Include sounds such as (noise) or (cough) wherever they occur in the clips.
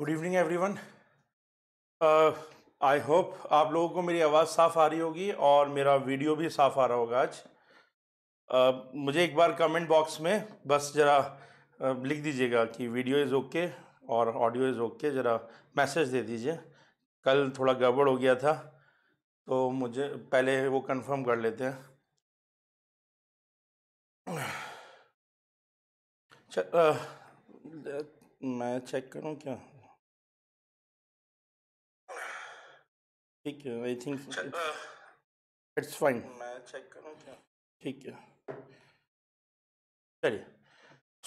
Good evening everyone I hope आप लोगों को मेरी आवाज़ साफ आ रही होगी और मेरा वीडियो भी साफ आ रहा होगा आज uh, मुझे एक बार कमेंट बॉक्स में बस ज़रा uh, लिख दीजिएगा कि वीडियो इज़ ओके और ऑडियो इज़ ओके ज़रा मैसेज दे दीजिए कल थोड़ा गड़बड़ हो गया था तो मुझे पहले वो कंफर्म कर लेते हैं चल, uh, मैं चेक करूं क्या ठीक है आई थिंक इट्स फाइन मैं चेक करूँ क्या ठीक है चलिए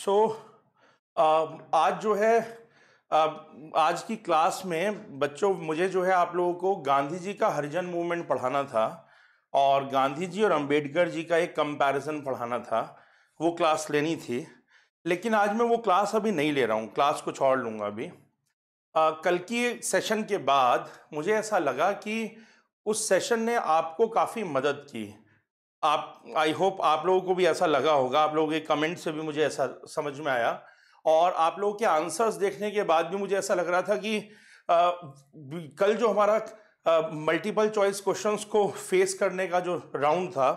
सो so, um, आज जो है um, आज की क्लास में बच्चों मुझे जो है आप लोगों को गांधी जी का हरिजन मूवमेंट पढ़ाना था और गांधी जी और अंबेडकर जी का एक कंपैरिजन पढ़ाना था वो क्लास लेनी थी लेकिन आज मैं वो क्लास अभी नहीं ले रहा हूँ क्लास को छोड़ लूँगा अभी आ, कल की सेशन के बाद मुझे ऐसा लगा कि उस सेशन ने आपको काफ़ी मदद की आप आई होप आप लोगों को भी ऐसा लगा होगा आप लोगों के कमेंट से भी मुझे ऐसा समझ में आया और आप लोगों के आंसर्स देखने के बाद भी मुझे ऐसा लग रहा था कि आ, कल जो हमारा मल्टीपल चॉइस क्वेश्चंस को फेस करने का जो राउंड था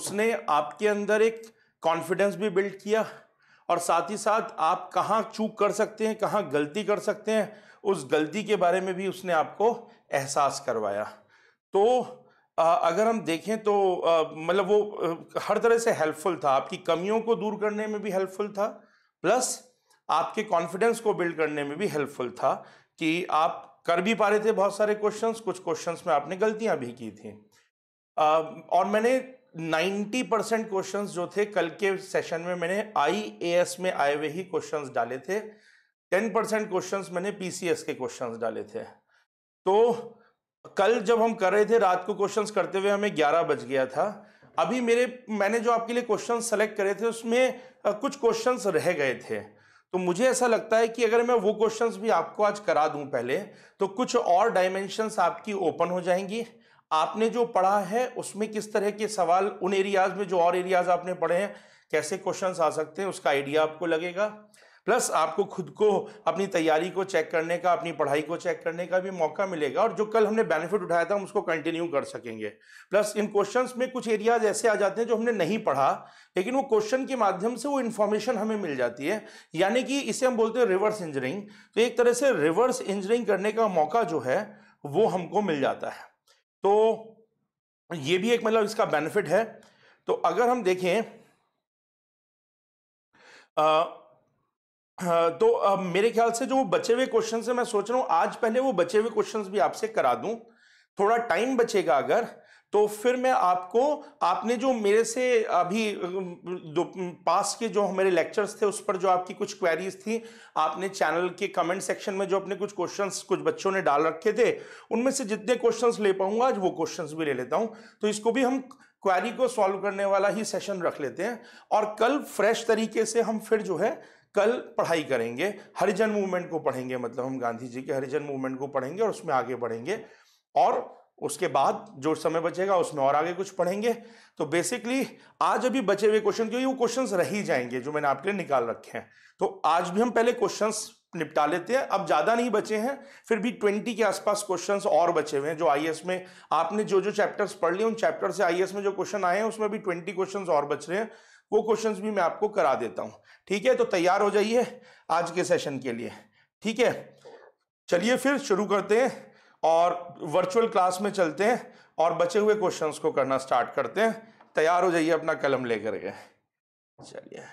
उसने आपके अंदर एक कॉन्फिडेंस भी बिल्ड किया और साथ ही साथ आप कहाँ चूक कर सकते हैं कहाँ गलती कर सकते हैं उस गलती के बारे में भी उसने आपको एहसास करवाया तो अगर हम देखें तो मतलब वो हर तरह से हेल्पफुल था आपकी कमियों को दूर करने में भी हेल्पफुल था प्लस आपके कॉन्फिडेंस को बिल्ड करने में भी हेल्पफुल था कि आप कर भी पा रहे थे बहुत सारे क्वेश्चंस कुछ क्वेश्चंस में आपने गलतियां भी की थी और मैंने 90 परसेंट क्वेश्चन जो थे कल के सेशन में मैंने आई में आए हुए ही क्वेश्चन डाले थे 10 परसेंट क्वेश्चन मैंने पीसीएस के क्वेश्चन डाले थे तो कल जब हम कर रहे थे रात को क्वेश्चंस करते हुए हमें 11 बज गया था अभी मेरे मैंने जो आपके लिए क्वेश्चन सेलेक्ट करे थे उसमें कुछ क्वेश्चंस रह गए थे तो मुझे ऐसा लगता है कि अगर मैं वो क्वेश्चंस भी आपको आज करा दूं पहले तो कुछ और डायमेंशंस आपकी ओपन हो जाएंगी आपने जो पढ़ा है उसमें किस तरह के सवाल उन एरियाज में जो और एरियाज आपने पढ़े हैं कैसे क्वेश्चंस आ सकते हैं उसका आइडिया आपको लगेगा प्लस आपको खुद को अपनी तैयारी को चेक करने का अपनी पढ़ाई को चेक करने का भी मौका मिलेगा और जो कल हमने बेनिफिट उठाया था हम उसको कंटिन्यू कर सकेंगे प्लस इन क्वेश्चंस में कुछ एरियाज ऐसे आ जाते हैं जो हमने नहीं पढ़ा लेकिन वो क्वेश्चन के माध्यम से वो इन्फॉर्मेशन हमें मिल जाती है यानी कि इसे हम बोलते हैं रिवर्स इंजीनियरिंग तो एक तरह से रिवर्स इंजीनियरिंग करने का मौका जो है वो हमको मिल जाता है तो ये भी एक मतलब इसका बेनिफिट है तो अगर हम देखें आ, तो आ, मेरे ख्याल से जो बचे हुए क्वेश्चन है मैं सोच रहा हूं आज पहले वो बचे हुए क्वेश्चन भी आपसे करा दूं थोड़ा टाइम बचेगा अगर तो फिर मैं आपको आपने जो मेरे से अभी दो पास के जो हमारे लेक्चर्स थे उस पर जो आपकी कुछ क्वेरीज थी आपने चैनल के कमेंट सेक्शन में जो अपने कुछ क्वेश्चंस कुछ बच्चों ने डाल रखे थे उनमें से जितने क्वेश्चंस ले पाऊंगा आज वो क्वेश्चंस भी ले लेता हूं तो इसको भी हम क्वेरी को सॉल्व करने वाला ही सेशन रख लेते हैं और कल फ्रेश तरीके से हम फिर जो है कल पढ़ाई करेंगे हरिजन मूवमेंट को पढ़ेंगे मतलब हम गांधी जी के हरिजन मूवमेंट को पढ़ेंगे और उसमें आगे बढ़ेंगे और उसके बाद जो समय बचेगा उसमें और आगे कुछ पढ़ेंगे तो बेसिकली आज अभी बचे हुए क्वेश्चन क्योंकि वो क्वेश्चंस रह ही जाएंगे जो मैंने आपके लिए निकाल रखे हैं तो आज भी हम पहले क्वेश्चंस निपटा लेते हैं अब ज़्यादा नहीं बचे हैं फिर भी ट्वेंटी के आसपास क्वेश्चंस और बचे हुए हैं जो आई में आपने जो जो चैप्टर्स पढ़ लिया उन चैप्टर से आई में जो क्वेश्चन आए हैं उसमें भी ट्वेंटी क्वेश्चन और बच रहे हैं वो क्वेश्चन भी मैं आपको करा देता हूँ ठीक है तो तैयार हो जाइए आज के सेशन के लिए ठीक है चलिए फिर शुरू करते हैं और वर्चुअल क्लास में चलते हैं और बचे हुए क्वेश्चंस को करना स्टार्ट करते हैं तैयार हो जाइए अपना कलम लेकर के चलिए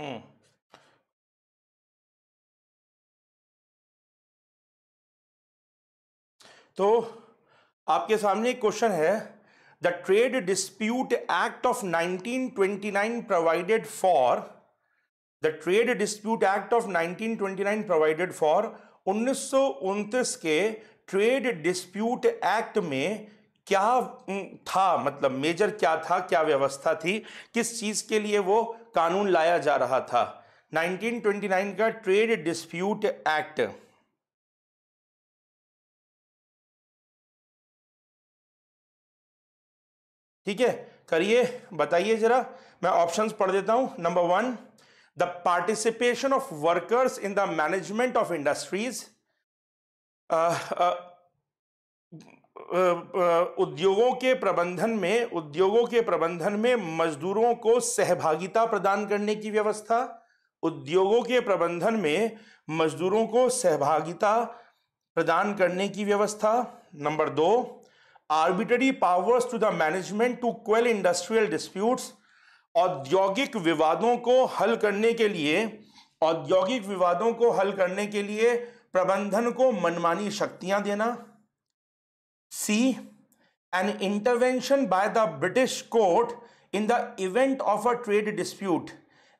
Hmm. तो आपके सामने क्वेश्चन है the trade dispute act of 1929 provided for the trade dispute act of 1929 provided for उन्नीस के ट्रेड डिस्प्यूट एक्ट में क्या था मतलब मेजर क्या था क्या व्यवस्था थी किस चीज के लिए वो कानून लाया जा रहा था 1929 का ट्रेड डिस्प्यूट एक्ट ठीक है करिए बताइए जरा मैं ऑप्शंस पढ़ देता हूं number one the participation of workers in the management of industries उद्योगों के प्रबंधन में उद्योगों के प्रबंधन में मजदूरों को सहभागिता प्रदान करने की व्यवस्था उद्योगों के प्रबंधन में मजदूरों को सहभागिता प्रदान करने की व्यवस्था नंबर दो arbitrary powers to the management to quell industrial disputes औद्योगिक विवादों को हल करने के लिए औद्योगिक विवादों को हल करने के लिए प्रबंधन को मनमानी शक्तियां देना C an intervention by the British court in the event of a trade dispute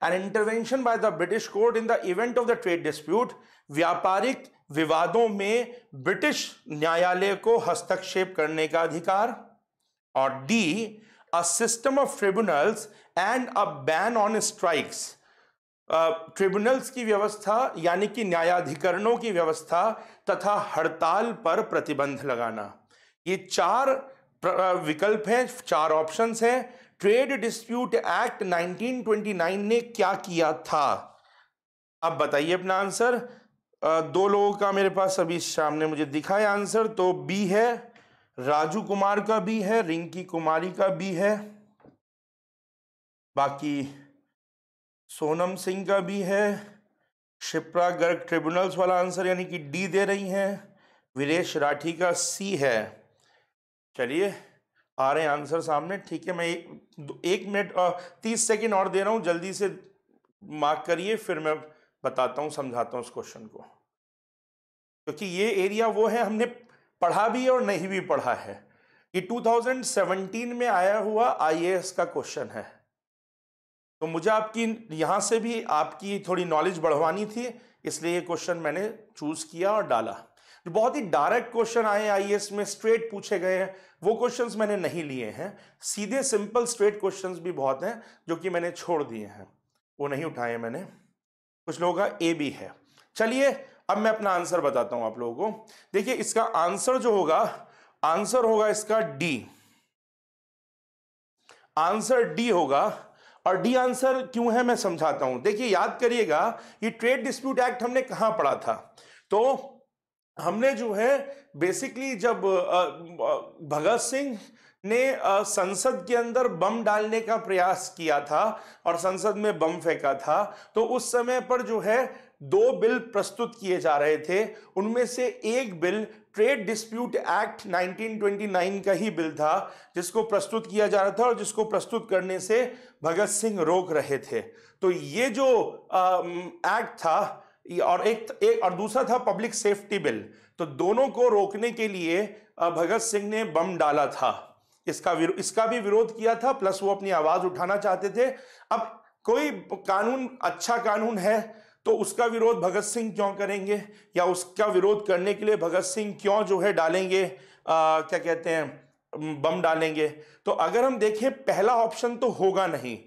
an intervention by the British court in the event of the trade dispute व्यापारिक विवादों में ब्रिटिश न्यायालय को हस्तक्षेप करने का अधिकार और D a system of tribunals and a ban on strikes tribunals की व्यवस्था यानी कि न्यायाधिकरणों की व्यवस्था तथा हड़ताल पर प्रतिबंध लगाना ये चार विकल्प हैं चार ऑप्शंस हैं ट्रेड डिस्प्यूट एक्ट 1929 ने क्या किया था अब बताइए अपना आंसर दो लोगों का मेरे पास अभी शाम ने मुझे दिखा है आंसर तो बी है राजू कुमार का भी है रिंकी कुमारी का भी है बाकी सोनम सिंह का भी है शिप्रा गर्ग ट्रिब्यूनल्स वाला आंसर यानी कि डी दे रही हैं वीरेश राठी का सी है चलिए आ रहे हैं आंसर सामने ठीक है मैं एक एक मिनट तीस सेकेंड और दे रहा हूँ जल्दी से मार्क करिए फिर मैं बताता हूँ समझाता हूँ उस क्वेश्चन को क्योंकि ये एरिया वो है हमने पढ़ा भी और नहीं भी पढ़ा है ये 2017 में आया हुआ आईएएस का क्वेश्चन है तो मुझे आपकी यहाँ से भी आपकी थोड़ी नॉलेज बढ़वानी थी इसलिए ये क्वेश्चन मैंने चूज़ किया और डाला जो तो बहुत ही डायरेक्ट क्वेश्चन आए आईएएस में स्ट्रेट पूछे गए हैं वो क्वेश्चंस मैंने नहीं लिए हैं सीधे सिंपल स्ट्रेट क्वेश्चंस भी बहुत हैं जो कि मैंने छोड़ दिए हैं वो नहीं उठाए मैंने कुछ लोगों का ए भी है चलिए अब मैं अपना आंसर बताता हूं आप लोगों को देखिए इसका आंसर जो होगा आंसर होगा इसका डी आंसर डी होगा और डी आंसर क्यों है मैं समझाता हूं देखिए याद करिएगा ये ट्रेड डिस्प्यूट एक्ट हमने कहां पढ़ा था तो हमने जो है बेसिकली जब भगत सिंह ने संसद के अंदर बम डालने का प्रयास किया था और संसद में बम फेंका था तो उस समय पर जो है दो बिल प्रस्तुत किए जा रहे थे उनमें से एक बिल ट्रेड डिस्प्यूट एक्ट 1929 का ही बिल था जिसको प्रस्तुत किया जा रहा था और जिसको प्रस्तुत करने से भगत सिंह रोक रहे थे तो ये जो एक्ट था और एक, एक और दूसरा था पब्लिक सेफ्टी बिल तो दोनों को रोकने के लिए भगत सिंह ने बम डाला था इसका इसका भी विरोध किया था प्लस वो अपनी आवाज उठाना चाहते थे अब कोई कानून अच्छा कानून है तो उसका विरोध भगत सिंह क्यों करेंगे या उसका विरोध करने के लिए भगत सिंह क्यों जो है डालेंगे आ, क्या कहते हैं बम डालेंगे तो अगर हम देखें पहला ऑप्शन तो होगा नहीं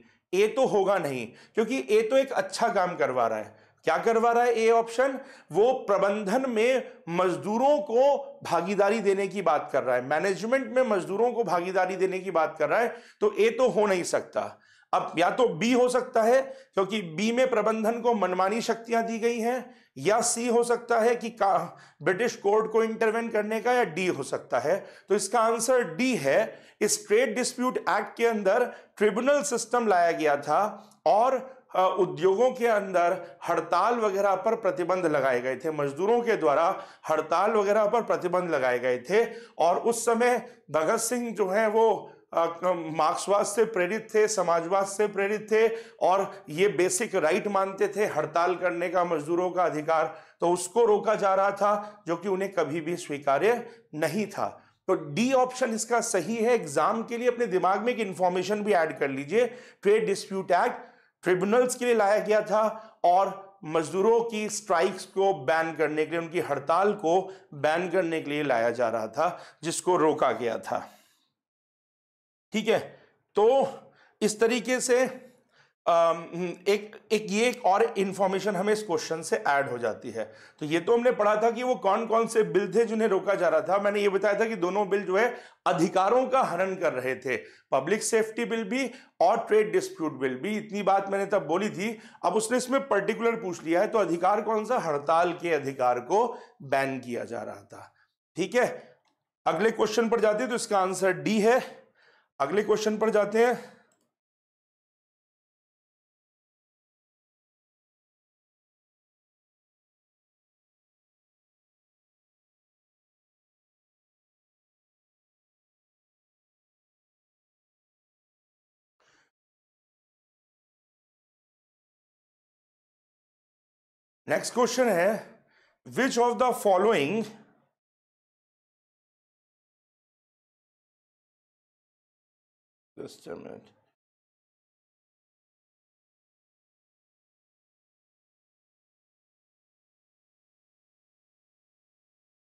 ए तो होगा नहीं क्योंकि ए तो एक अच्छा काम करवा रहा है क्या करवा रहा है ए ऑप्शन वो प्रबंधन में मजदूरों को भागीदारी देने की बात कर रहा है मैनेजमेंट में मजदूरों को भागीदारी देने की बात कर रहा है तो ए तो हो नहीं सकता अब या तो बी हो सकता है क्योंकि बी में प्रबंधन को मनमानी शक्तियां दी गई हैं या सी हो सकता है कि ब्रिटिश कोर्ट को इंटरवेंट करने का या डी हो सकता है तो इसका आंसर डी है इस ट्रेड डिस्प्यूट एक्ट के अंदर ट्रिब्यूनल सिस्टम लाया गया था और उद्योगों के अंदर हड़ताल वगैरह पर प्रतिबंध लगाए गए थे मजदूरों के द्वारा हड़ताल वगैरह पर प्रतिबंध लगाए गए थे और उस समय भगत सिंह जो है वो मार्क्सवाद से प्रेरित थे समाजवाद से प्रेरित थे और ये बेसिक राइट मानते थे हड़ताल करने का मजदूरों का अधिकार तो उसको रोका जा रहा था जो कि उन्हें कभी भी स्वीकार्य नहीं था तो डी ऑप्शन इसका सही है एग्जाम के लिए अपने दिमाग में एक इंफॉर्मेशन भी ऐड कर लीजिए ट्रेड डिस्प्यूट एक्ट ट्रिब्यूनल्स के लिए लाया गया था और मजदूरों की स्ट्राइक्स को बैन करने के लिए उनकी हड़ताल को बैन करने के लिए लाया जा रहा था जिसको रोका गया था ठीक है तो इस तरीके से हम्म, एक एक ये एक और इन्फॉर्मेशन हमें इस क्वेश्चन से ऐड हो जाती है तो ये तो हमने पढ़ा था कि वो कौन कौन से बिल थे जिन्हें रोका जा रहा था मैंने ये बताया था कि दोनों बिल जो है अधिकारों का हनन कर रहे थे पब्लिक सेफ्टी बिल भी और ट्रेड डिस्प्यूट बिल भी इतनी बात मैंने तब बोली थी अब उसने इसमें पर्टिकुलर पूछ लिया है तो अधिकार कौन सा हड़ताल के अधिकार को बैन किया जा रहा था ठीक है अगले क्वेश्चन पर जाते हैं तो इसका आंसर डी है अगले क्वेश्चन पर जाते हैं नेक्स्ट क्वेश्चन है विच ऑफ द फॉलोइंग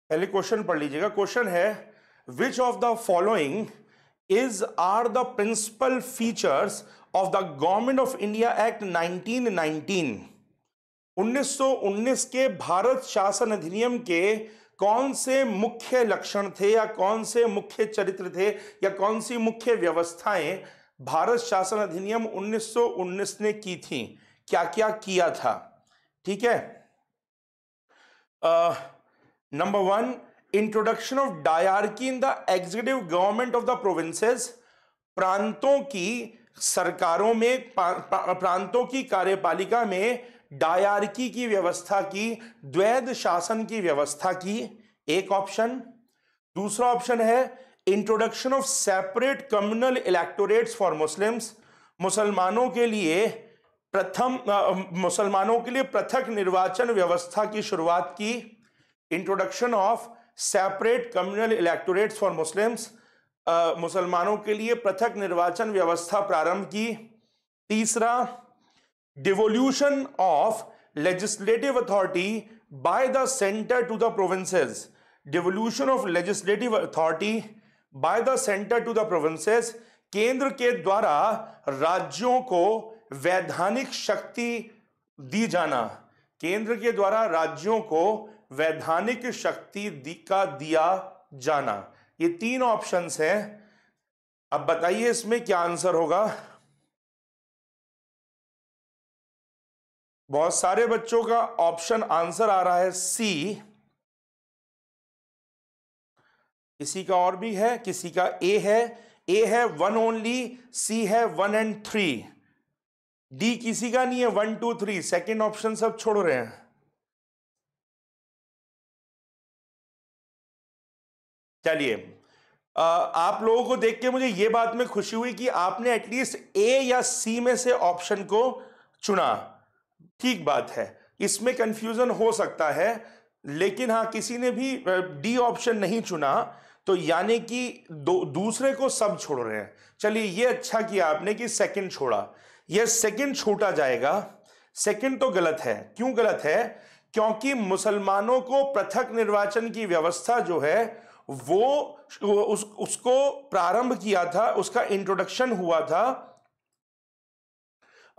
पहले क्वेश्चन पढ़ लीजिएगा क्वेश्चन है which of the following is are the principal features of the government of India act 1919 1919 के भारत शासन अधिनियम के कौन से मुख्य लक्षण थे या कौन से मुख्य चरित्र थे या कौन सी मुख्य व्यवस्थाएं भारत शासन अधिनियम 1919 ने की थी क्या क्या किया था ठीक है number one introduction of dyarchy in the executive government of the provinces प्रांतों की सरकारों में प्रांतों की कार्यपालिका में डायार्की की व्यवस्था की द्वैध शासन की व्यवस्था की एक ऑप्शन दूसरा ऑप्शन है introduction of separate communal electorates for Muslims मुसलमानों के लिए प्रथम मुसलमानों के लिए पृथक निर्वाचन व्यवस्था की शुरुआत की introduction of separate communal electorates for Muslims मुसलमानों के लिए पृथक निर्वाचन व्यवस्था प्रारंभ की तीसरा devolution of legislative authority by the center to the provinces devolution of legislative authority by the center to the provinces केंद्र के द्वारा राज्यों को वैधानिक शक्ति दी जाना केंद्र के द्वारा राज्यों को वैधानिक शक्ति दी का दिया जाना ये तीन ऑप्शंस हैं अब बताइए इसमें क्या आंसर होगा बहुत सारे बच्चों का ऑप्शन आंसर आ रहा है सी किसी का और भी है किसी का ए है ए है वन ओनली सी है वन एंड थ्री डी किसी का नहीं है one two three second option सब छोड़ रहे हैं चलिए आप लोगों को देख के मुझे ये बात में खुशी हुई कि आपने एटलीस्ट ए या सी में से ऑप्शन को चुना ठीक बात है इसमें कंफ्यूजन हो सकता है लेकिन हाँ किसी ने भी डी ऑप्शन नहीं चुना तो यानी कि दो दूसरे को सब छोड़ रहे हैं चलिए ये अच्छा किया आपने कि सेकंड छोड़ा ये सेकंड छोटा जाएगा सेकंड तो गलत है क्यों गलत है क्योंकि मुसलमानों को पृथक निर्वाचन की व्यवस्था जो है वो उस, उसको प्रारंभ किया था उसका इंट्रोडक्शन हुआ था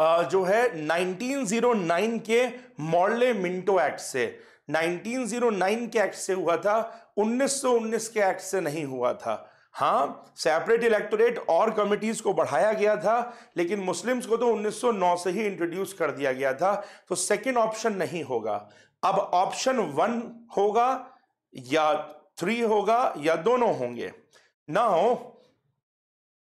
जो है 1909 के मॉडले मिंटो एक्ट से 1909 के एक्ट से हुआ था 1919 के एक्ट से नहीं हुआ था हाँ सेपरेट इलेक्टोरेट और कमिटीज को बढ़ाया गया था लेकिन मुस्लिम्स को तो 1909 से ही इंट्रोड्यूस कर दिया गया था तो सेकंड ऑप्शन नहीं होगा अब ऑप्शन वन होगा या थ्री होगा या दोनों होंगे ना हो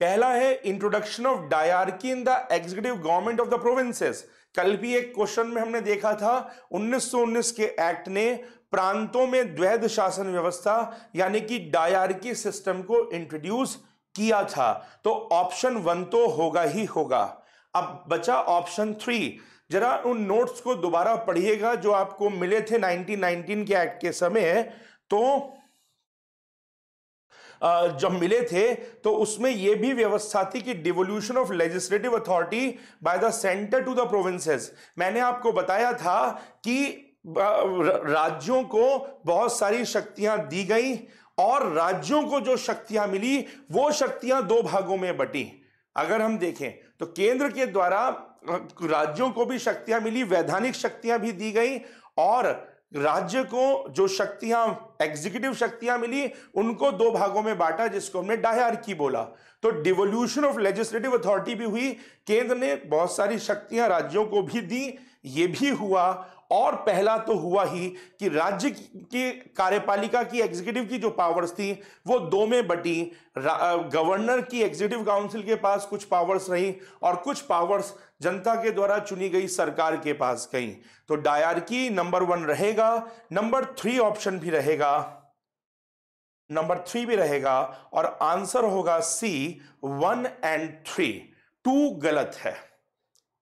पहला है introduction of dyarchy in the executive government of the provinces कल भी एक क्वेश्चन में हमने देखा था 1919 के एक्ट ने प्रांतों में द्वैध शासन व्यवस्था यानी कि डायरकी सिस्टम को इंट्रोड्यूस किया था तो ऑप्शन वन तो होगा ही होगा अब बचा ऑप्शन थ्री जरा उन नोट्स को दोबारा पढ़िएगा जो आपको मिले थे 1919 के एक्ट के समय तो जब मिले थे तो उसमें यह भी व्यवस्था थी कि devolution of legislative authority by the centre to the provinces मैंने आपको बताया था कि राज्यों को बहुत सारी शक्तियां दी गई और राज्यों को जो शक्तियां मिली वो शक्तियां दो भागों में बटी अगर हम देखें तो केंद्र के द्वारा राज्यों को भी शक्तियां मिली वैधानिक शक्तियां भी दी गई और राज्य को जो शक्तियां एग्जीक्यूटिव शक्तियां मिली उनको दो भागों में बांटा जिसको हमने डायर की बोला तो डिवोल्यूशन ऑफ लेजिस्लेटिव अथॉरिटी भी हुई केंद्र ने बहुत सारी शक्तियां राज्यों को भी दी ये भी हुआ और पहला तो हुआ ही कि राज्य की कार्यपालिका की एग्जीक्यूटिव की जो पावर्स थी वो दो में बटी गवर्नर की एग्जीक्यूटिव काउंसिल के पास कुछ पावर्स रही और कुछ पावर्स जनता के द्वारा चुनी गई सरकार के पास गई तो डायर की नंबर वन रहेगा नंबर थ्री ऑप्शन भी रहेगा नंबर थ्री भी रहेगा और आंसर होगा C one and three two गलत है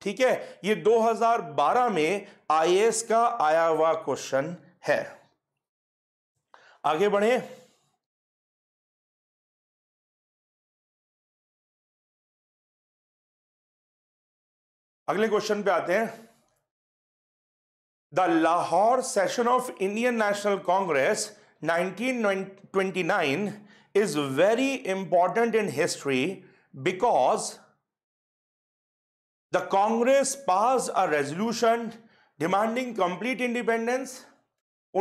ठीक है ये 2012 में आईएएस का आया हुआ क्वेश्चन है आगे बढ़े अगले क्वेश्चन पे आते हैं the Lahore session of Indian national Congress 1929 is very important in history because the Congress passed a resolution demanding complete independence.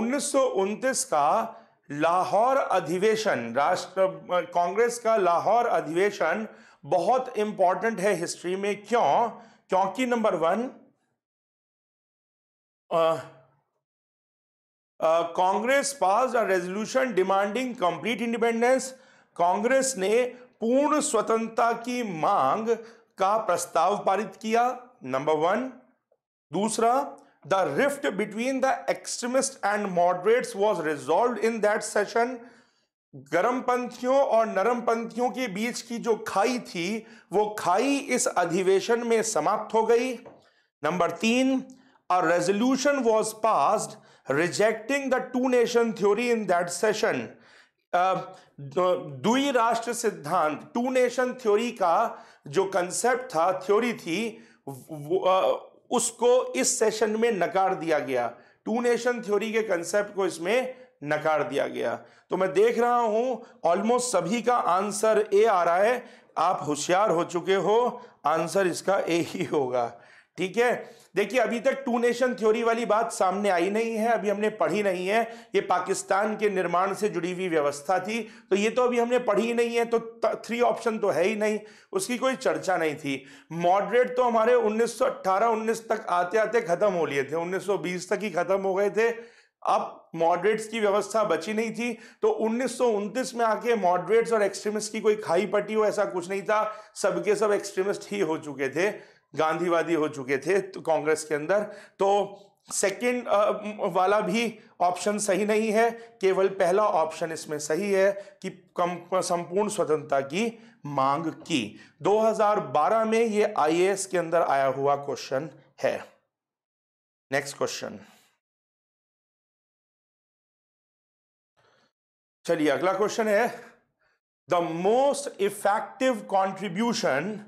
1929 का लाहौर अधिवेशन राष्ट्र कांग्रेस का लाहौर अधिवेशन बहुत इंपॉर्टेंट है हिस्ट्री में क्यों क्योंकि number one Congress pass a resolution demanding complete independence Congress ने पूर्ण स्वतंत्रता की मांग का प्रस्ताव पारित किया नंबर वन दूसरा the rift between the extremist and moderates was resolve in that session गर्म पंथियों और नरम पंथियों के बीच की जो खाई थी वो खाई इस अधिवेशन में समाप्त हो गई नंबर तीन a resolution was pass rejecting the two nation theory in that session दुई राष्ट्र सिद्धांत टू नेशन थ्योरी का जो कंसेप्ट था थ्योरी थी उसको इस सेशन में नकार दिया गया टू नेशन थ्योरी के कंसेप्ट को इसमें नकार दिया गया तो मैं देख रहा हूं ऑलमोस्ट सभी का आंसर ए आ रहा है आप होशियार हो चुके हो आंसर इसका ए ही होगा ठीक है देखिए अभी तक टू नेशन थ्योरी वाली बात सामने आई नहीं है अभी हमने पढ़ी नहीं है ये पाकिस्तान के निर्माण से जुड़ी हुई व्यवस्था थी तो ये तो अभी हमने पढ़ी ही नहीं है तो थ्री ऑप्शन तो है ही नहीं उसकी कोई चर्चा नहीं थी मॉडरेट तो हमारे 1918 19 तक आते आते खत्म हो लिए थे 1920 तक ही खत्म हो गए थे अब मॉडरेट्स की व्यवस्था बची नहीं थी तो उन्नीस में आके मॉडरेट्स और एक्सट्रीमिस्ट की कोई खाई पट्टी हो ऐसा कुछ नहीं था सबके सब एक्सट्रीमिस्ट ही हो चुके थे गांधीवादी हो चुके थे तो कांग्रेस के अंदर तो सेकेंड वाला भी ऑप्शन सही नहीं है केवल पहला ऑप्शन इसमें सही है कि कम संपूर्ण स्वतंत्रता की मांग की 2012 में ये आईएएस के अंदर आया हुआ क्वेश्चन है नेक्स्ट क्वेश्चन चलिए अगला क्वेश्चन है the most effective contribution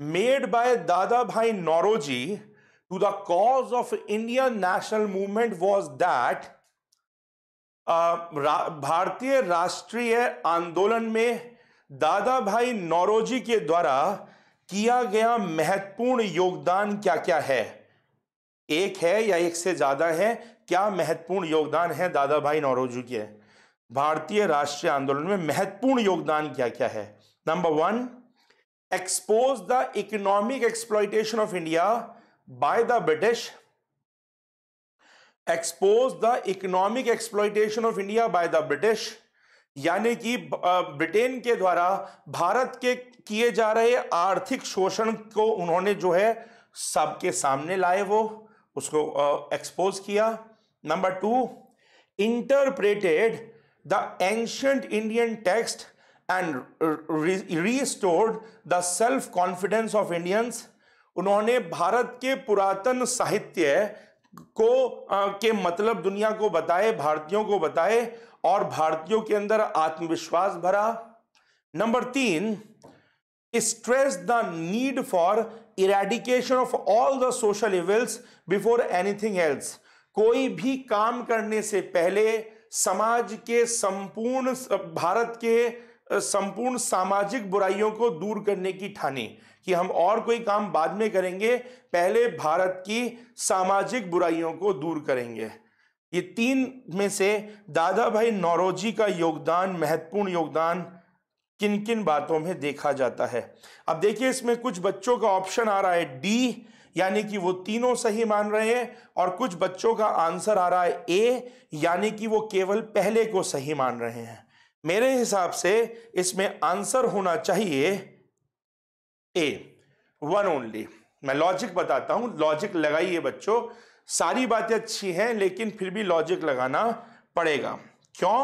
made by Dadabhai Naoroji to the cause of Indian national movement was that भारतीय राष्ट्रीय आंदोलन में दादा भाई नौरोजी के द्वारा किया गया महत्वपूर्ण योगदान क्या क्या है एक है या एक से ज्यादा है क्या महत्वपूर्ण योगदान है दादा भाई नौरोजी के भारतीय राष्ट्रीय आंदोलन में महत्वपूर्ण योगदान क्या क्या है number one exposed the economic exploitation of India by the British exposed the economic exploitation of India by the British यानी कि ब्रिटेन के द्वारा भारत के किए जा रहे आर्थिक शोषण को उन्होंने जो है सबके सामने लाए वो उसको एक्सपोज किया number two interpreted the ancient Indian text and restored the self confidence of Indians उन्होंने भारत के पुरातन साहित्य को आ, के मतलब दुनिया को बताए भारतीयों को बताए और भारतीयों के अंदर आत्मविश्वास भरा नंबर तीन stress the need for eradication of all the social evils before anything else कोई भी काम करने से पहले समाज के संपूर्ण भारत के संपूर्ण सामाजिक बुराइयों को दूर करने की ठानी कि हम और कोई काम बाद में करेंगे पहले भारत की सामाजिक बुराइयों को दूर करेंगे ये तीन में से दादा भाई नौरोजी का योगदान महत्वपूर्ण योगदान किन किन बातों में देखा जाता है अब देखिए इसमें कुछ बच्चों का ऑप्शन आ रहा है डी यानी कि वो तीनों सही मान रहे हैं और कुछ बच्चों का आंसर आ रहा है ए यानी कि वो केवल पहले को सही मान रहे हैं मेरे हिसाब से इसमें आंसर होना चाहिए ए वन ओनली मैं लॉजिक बताता हूं लॉजिक लगाइए बच्चों सारी बातें अच्छी हैं लेकिन फिर भी लॉजिक लगाना पड़ेगा क्यों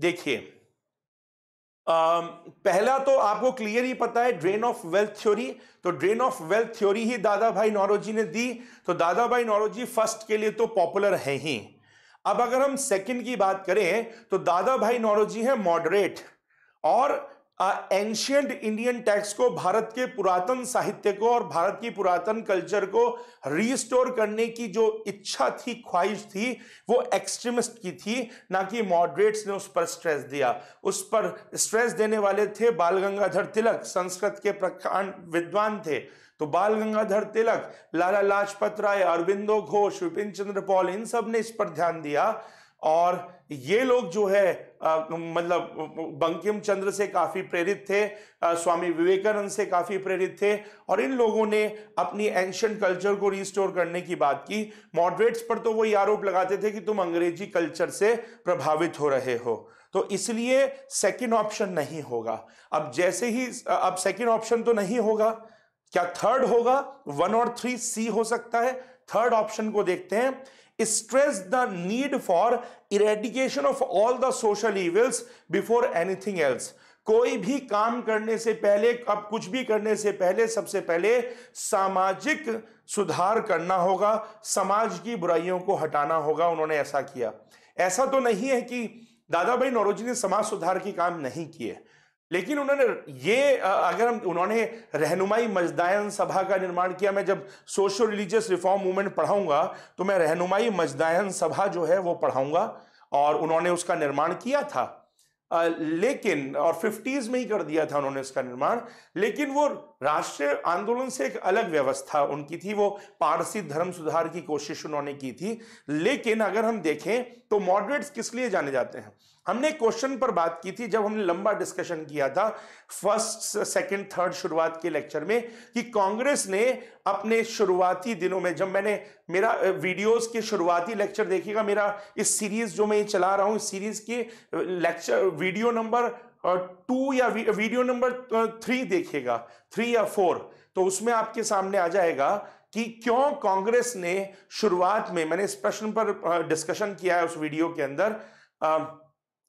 देखिए पहला तो आपको क्लियर ही पता है ड्रेन ऑफ वेल्थ थ्योरी तो ड्रेन ऑफ वेल्थ थ्योरी ही दादा भाई नौरोजी ने दी तो दादा भाई नौरोजी फर्स्ट के लिए तो पॉपुलर है ही अब अगर हम सेकंड की बात करें तो दादा भाई नौरोजी है मॉडरेट और एंशियंट इंडियन टैक्स को भारत के पुरातन साहित्य को और भारत की पुरातन कल्चर को रिस्टोर करने की जो इच्छा थी ख्वाहिश थी वो एक्सट्रीमिस्ट की थी ना कि मॉडरेट्स ने उस पर स्ट्रेस दिया उस पर स्ट्रेस देने वाले थे बाल गंगाधर तिलक संस्कृत के प्रखंड विद्वान थे तो बाल गंगाधर तिलक लाला लाजपत राय अरविंदो घोष विपिन चंद्र पॉल इन सब ने इस पर ध्यान दिया और ये लोग जो है मतलब बंकिम चंद्र से काफ़ी प्रेरित थे आ, स्वामी विवेकानंद से काफ़ी प्रेरित थे और इन लोगों ने अपनी एंशंट कल्चर को रिस्टोर करने की बात की मॉडरेट्स पर तो वो ये आरोप लगाते थे कि तुम अंग्रेजी कल्चर से प्रभावित हो रहे हो तो इसलिए सेकंड ऑप्शन नहीं होगा अब जैसे ही अब सेकंड ऑप्शन तो नहीं होगा क्या थर्ड होगा वन और थ्री सी हो सकता है थर्ड ऑप्शन को देखते हैं stress the need for eradication of all the social evils before anything else कोई भी काम करने से पहले अब कुछ भी करने से पहले सबसे पहले सामाजिक सुधार करना होगा समाज की बुराइयों को हटाना होगा उन्होंने ऐसा किया ऐसा तो नहीं है कि दादा भाई नौरोजी ने समाज सुधार के काम नहीं किए लेकिन उन्होंने ये अगर हम उन्होंने रहनुमाई मजदायन सभा का निर्माण किया मैं जब सोशल रिलीजियस रिफॉर्म मूवमेंट पढ़ाऊंगा तो मैं रहनुमाई मजदायन सभा जो है वो पढ़ाऊंगा और उन्होंने उसका निर्माण किया था लेकिन और फिफ्टीज में ही कर दिया था उन्होंने इसका निर्माण लेकिन वो राष्ट्रीय आंदोलन से एक अलग व्यवस्था उनकी थी वो पारसी धर्म सुधार की कोशिश उन्होंने की थी लेकिन अगर हम देखें तो मॉडरेट्स किस लिए जाने जाते हैं हमने क्वेश्चन पर बात की थी जब हमने लंबा डिस्कशन किया था फर्स्ट सेकंड थर्ड शुरुआत के लेक्चर में कि कांग्रेस ने अपने शुरुआती दिनों में जब मैंने मेरा वीडियोस के शुरुआती लेक्चर देखिएगा मेरा इस सीरीज जो मैं चला रहा हूं इस सीरीज के लेक्चर वीडियो नंबर टू या वीडियो नंबर थ्री देखिएगा थ्री या फोर तो उसमें आपके सामने आ जाएगा कि क्यों कांग्रेस ने शुरुआत में मैंने इस प्रश्न पर डिस्कशन किया है उस वीडियो के अंदर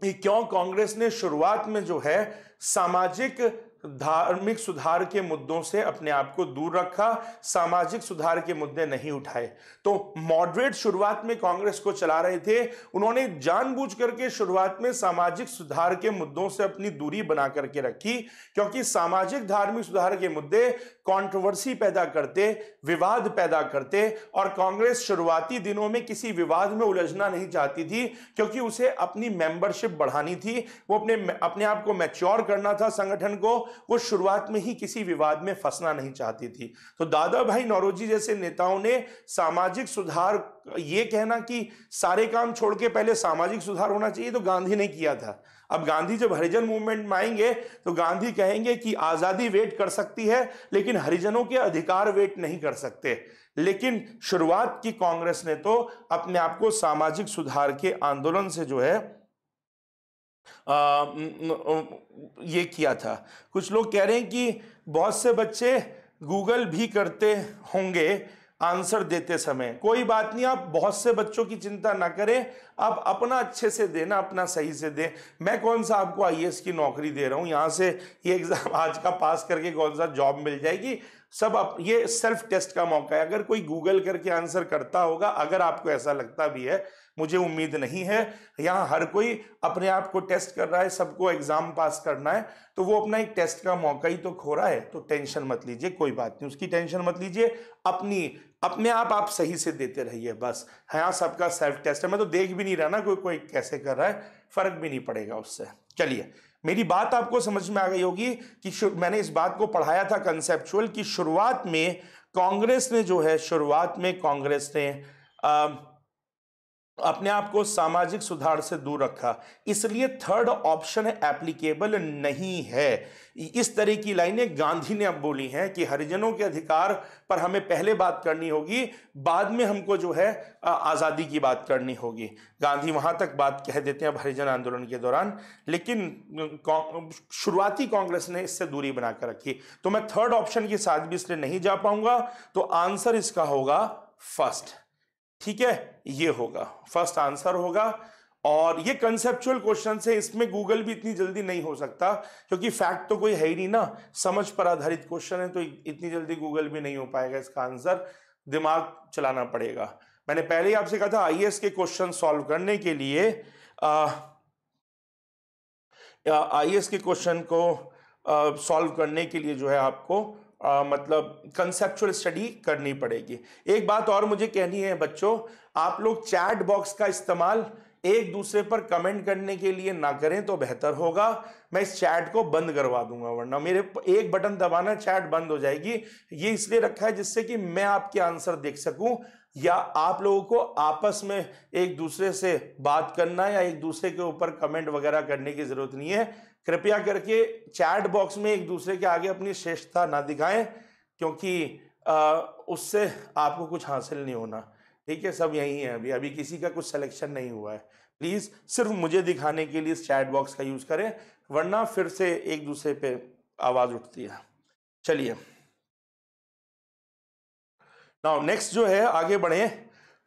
कि क्यों कांग्रेस ने शुरुआत में जो है सामाजिक धार्मिक सुधार के मुद्दों से अपने आप को दूर रखा सामाजिक सुधार के मुद्दे नहीं उठाए तो मॉडरेट शुरुआत में कांग्रेस को चला रहे थे उन्होंने जानबूझ करके शुरुआत में सामाजिक सुधार के मुद्दों से अपनी दूरी बना करके रखी क्योंकि सामाजिक धार्मिक सुधार के मुद्दे कंट्रोवर्सी पैदा करते विवाद पैदा करते और कांग्रेस शुरुआती दिनों में किसी विवाद में उलझना नहीं चाहती थी क्योंकि उसे अपनी मेंबरशिप बढ़ानी थी वो अपने अपने आप को मैच्योर करना था संगठन को वो शुरुआत में ही किसी विवाद में फंसना नहीं चाहती थी तो दादा भाई नौरोजी जैसे नेताओं ने सामाजिक सुधार ये कहना कि सारे काम छोड़ के पहले सामाजिक सुधार होना चाहिए तो गांधी ने किया था अब गांधी जब हरिजन मूवमेंट में आएंगे तो गांधी कहेंगे कि आज़ादी वेट कर सकती है लेकिन हरिजनों के अधिकार वेट नहीं कर सकते लेकिन शुरुआत की कांग्रेस ने तो अपने आप को सामाजिक सुधार के आंदोलन से जो है आ, ये किया था कुछ लोग कह रहे हैं कि बहुत से बच्चे गूगल भी करते होंगे आंसर देते समय कोई बात नहीं आप बहुत से बच्चों की चिंता ना करें आप अपना अच्छे से देना अपना सही से दें मैं कौन सा आपको आई की नौकरी दे रहा हूँ यहाँ से ये एग्ज़ाम (laughs) आज का पास करके कौन सा जॉब मिल जाएगी सब आप ये सेल्फ टेस्ट का मौका है अगर कोई गूगल करके आंसर करता होगा अगर आपको ऐसा लगता भी है मुझे उम्मीद नहीं है यहाँ हर कोई अपने आप को टेस्ट कर रहा है सबको एग्जाम पास करना है तो वो अपना एक टेस्ट का मौका ही तो खो रहा है तो टेंशन मत लीजिए कोई बात नहीं उसकी टेंशन मत लीजिए अपनी अपने आप आप सही से देते रहिए बस हाँ सबका सेल्फ टेस्ट है मैं तो देख भी नहीं रहा ना कोई कोई कैसे कर रहा है फर्क भी नहीं पड़ेगा उससे चलिए मेरी बात आपको समझ में आ गई होगी कि मैंने इस बात को पढ़ाया था कंसेप्चुअल कि शुरुआत में कांग्रेस ने जो है शुरुआत में कांग्रेस ने आ, अपने आप को सामाजिक सुधार से दूर रखा इसलिए थर्ड ऑप्शन एप्लीकेबल नहीं है इस तरह की लाइनें गांधी ने अब बोली हैं कि हरिजनों के अधिकार पर हमें पहले बात करनी होगी बाद में हमको जो है आज़ादी की बात करनी होगी गांधी वहां तक बात कह देते हैं अब हरिजन आंदोलन के दौरान लेकिन शुरुआती कांग्रेस ने इससे दूरी बनाकर रखी तो मैं थर्ड ऑप्शन के साथ भी इसलिए नहीं जा पाऊंगा तो आंसर इसका होगा फर्स्ट ठीक है ये होगा फर्स्ट आंसर होगा और ये कंसेप्चुअल क्वेश्चन है इसमें गूगल भी इतनी जल्दी नहीं हो सकता क्योंकि फैक्ट तो कोई है ही नहीं ना समझ पर आधारित क्वेश्चन है तो इतनी जल्दी गूगल भी नहीं हो पाएगा इसका आंसर दिमाग चलाना पड़ेगा मैंने पहले ही आपसे कहा था आई e के क्वेश्चन सॉल्व करने के लिए एस e के क्वेश्चन को सॉल्व करने के लिए जो है आपको आ, मतलब कंसेप्चुअल स्टडी करनी पड़ेगी एक बात और मुझे कहनी है बच्चों आप लोग चैट बॉक्स का इस्तेमाल एक दूसरे पर कमेंट करने के लिए ना करें तो बेहतर होगा मैं इस चैट को बंद करवा दूंगा वरना मेरे एक बटन दबाना चैट बंद हो जाएगी ये इसलिए रखा है जिससे कि मैं आपके आंसर देख सकूं या आप लोगों को आपस में एक दूसरे से बात करना या एक दूसरे के ऊपर कमेंट वगैरह करने की ज़रूरत नहीं है कृपया करके चैट बॉक्स में एक दूसरे के आगे अपनी श्रेष्ठता ना दिखाएं क्योंकि आ, उससे आपको कुछ हासिल नहीं होना ठीक है सब यही है अभी अभी किसी का कुछ सिलेक्शन नहीं हुआ है प्लीज़ सिर्फ मुझे दिखाने के लिए इस चैट बॉक्स का यूज़ करें वरना फिर से एक दूसरे पे आवाज़ उठती है चलिए नाउ नेक्स्ट जो है आगे बढ़े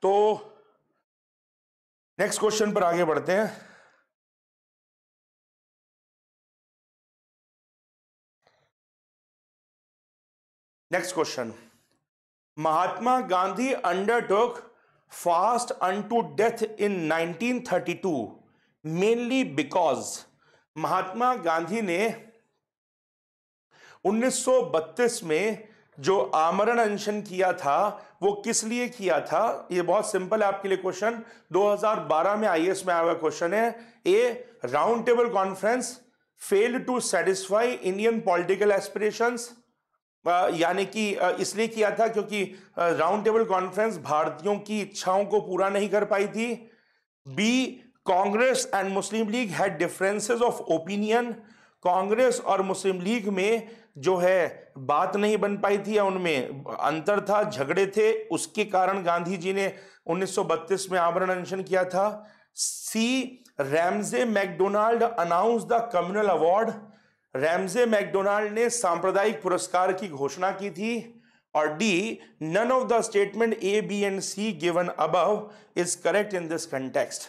तो नेक्स्ट क्वेश्चन पर आगे बढ़ते हैं next question Mahatma Gandhi undertook fast unto death इन 1932 मेनली बिकॉज महात्मा गांधी ने 1932 में जो आमरण अनशन किया था वो किस लिए किया था ये बहुत सिंपल है आपके लिए क्वेश्चन 2012 में आईएएस में आया हुआ क्वेश्चन है A round table conference failed to satisfy Indian political aspirations यानी कि इसलिए किया था क्योंकि राउंड टेबल कॉन्फ्रेंस भारतीयों की इच्छाओं को पूरा नहीं कर पाई थी B Congress and Muslim League had differences of opinion Congress और मुस्लिम लीग में जो है बात नहीं बन पाई थी या उनमें अंतर था झगड़े थे उसके कारण गांधी जी ने 1932 में आमरण अनशन किया था C Ramsay MacDonald announce the communal award Ramsay MacDonald ने सांप्रदायिक पुरस्कार की घोषणा की थी और D none of the statements A B and C given above is correct in this context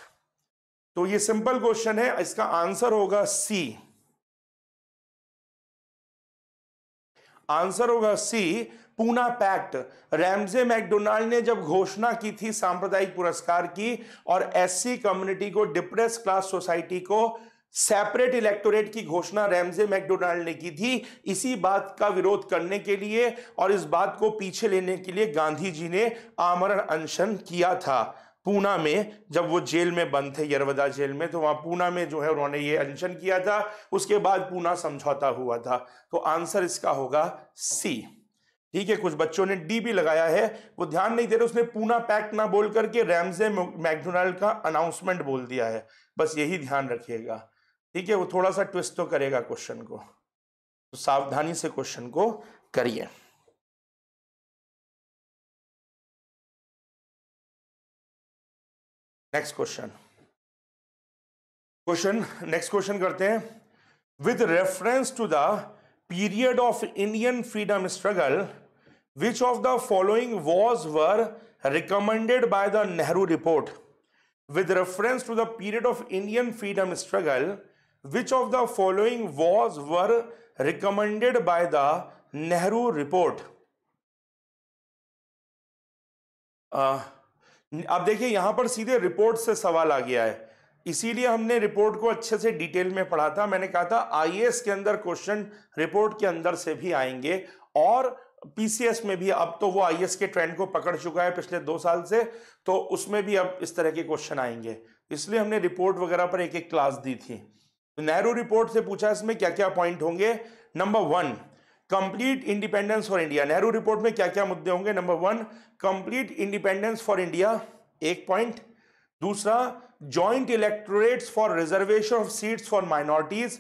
तो ये सिंपल क्वेश्चन है इसका आंसर होगा सी आंसर होगा C Poona pact Ramsay MacDonald ने जब घोषणा की थी सांप्रदायिक पुरस्कार की और एससी कम्युनिटी को डिप्रेस क्लास सोसाइटी को सेपरेट इलेक्टोरेट की घोषणा रैमजे मैकडोनाल्ड ने की थी इसी बात का विरोध करने के लिए और इस बात को पीछे लेने के लिए गांधी जी ने आमरण अनशन किया था पूना में जब वो जेल में बंद थे यरवदा जेल में तो वहां पूना में जो है उन्होंने ये अनशन किया था उसके बाद पूना समझौता हुआ था तो आंसर इसका होगा सी ठीक है कुछ बच्चों ने डी भी लगाया है वो ध्यान नहीं दे रहे उसने पूना पैक ना बोल करके रैमजे मैकडोनाल्ड का अनाउंसमेंट बोल दिया है बस यही ध्यान रखिएगा ठीक है वो थोड़ा सा ट्विस्ट तो करेगा क्वेश्चन को तो सावधानी से क्वेश्चन को करिए next question question next question करते हैं with reference to the period of Indian freedom struggle which of the following was were recommended by the Nehru report with reference to the period of Indian freedom struggle which of the following was were recommended by the Nehru report अब देखिए यहां पर सीधे report से सवाल आ गया है इसीलिए हमने रिपोर्ट को अच्छे से डिटेल में पढ़ा था मैंने कहा था आईएएस के अंदर क्वेश्चन रिपोर्ट के अंदर से भी आएंगे और पीसीएस में भी अब तो वो आईएएस के ट्रेंड को पकड़ चुका है पिछले दो साल से तो उसमें भी अब इस तरह के क्वेश्चन आएंगे इसलिए हमने रिपोर्ट वगैरह पर एक एक क्लास दी थी तो नेहरू रिपोर्ट से पूछा इसमें क्या क्या पॉइंट होंगे number one complete independence for India Nehru report में क्या क्या मुद्दे होंगे number one complete independence for India एक पॉइंट दूसरा joint electorates for reservation of seats for minorities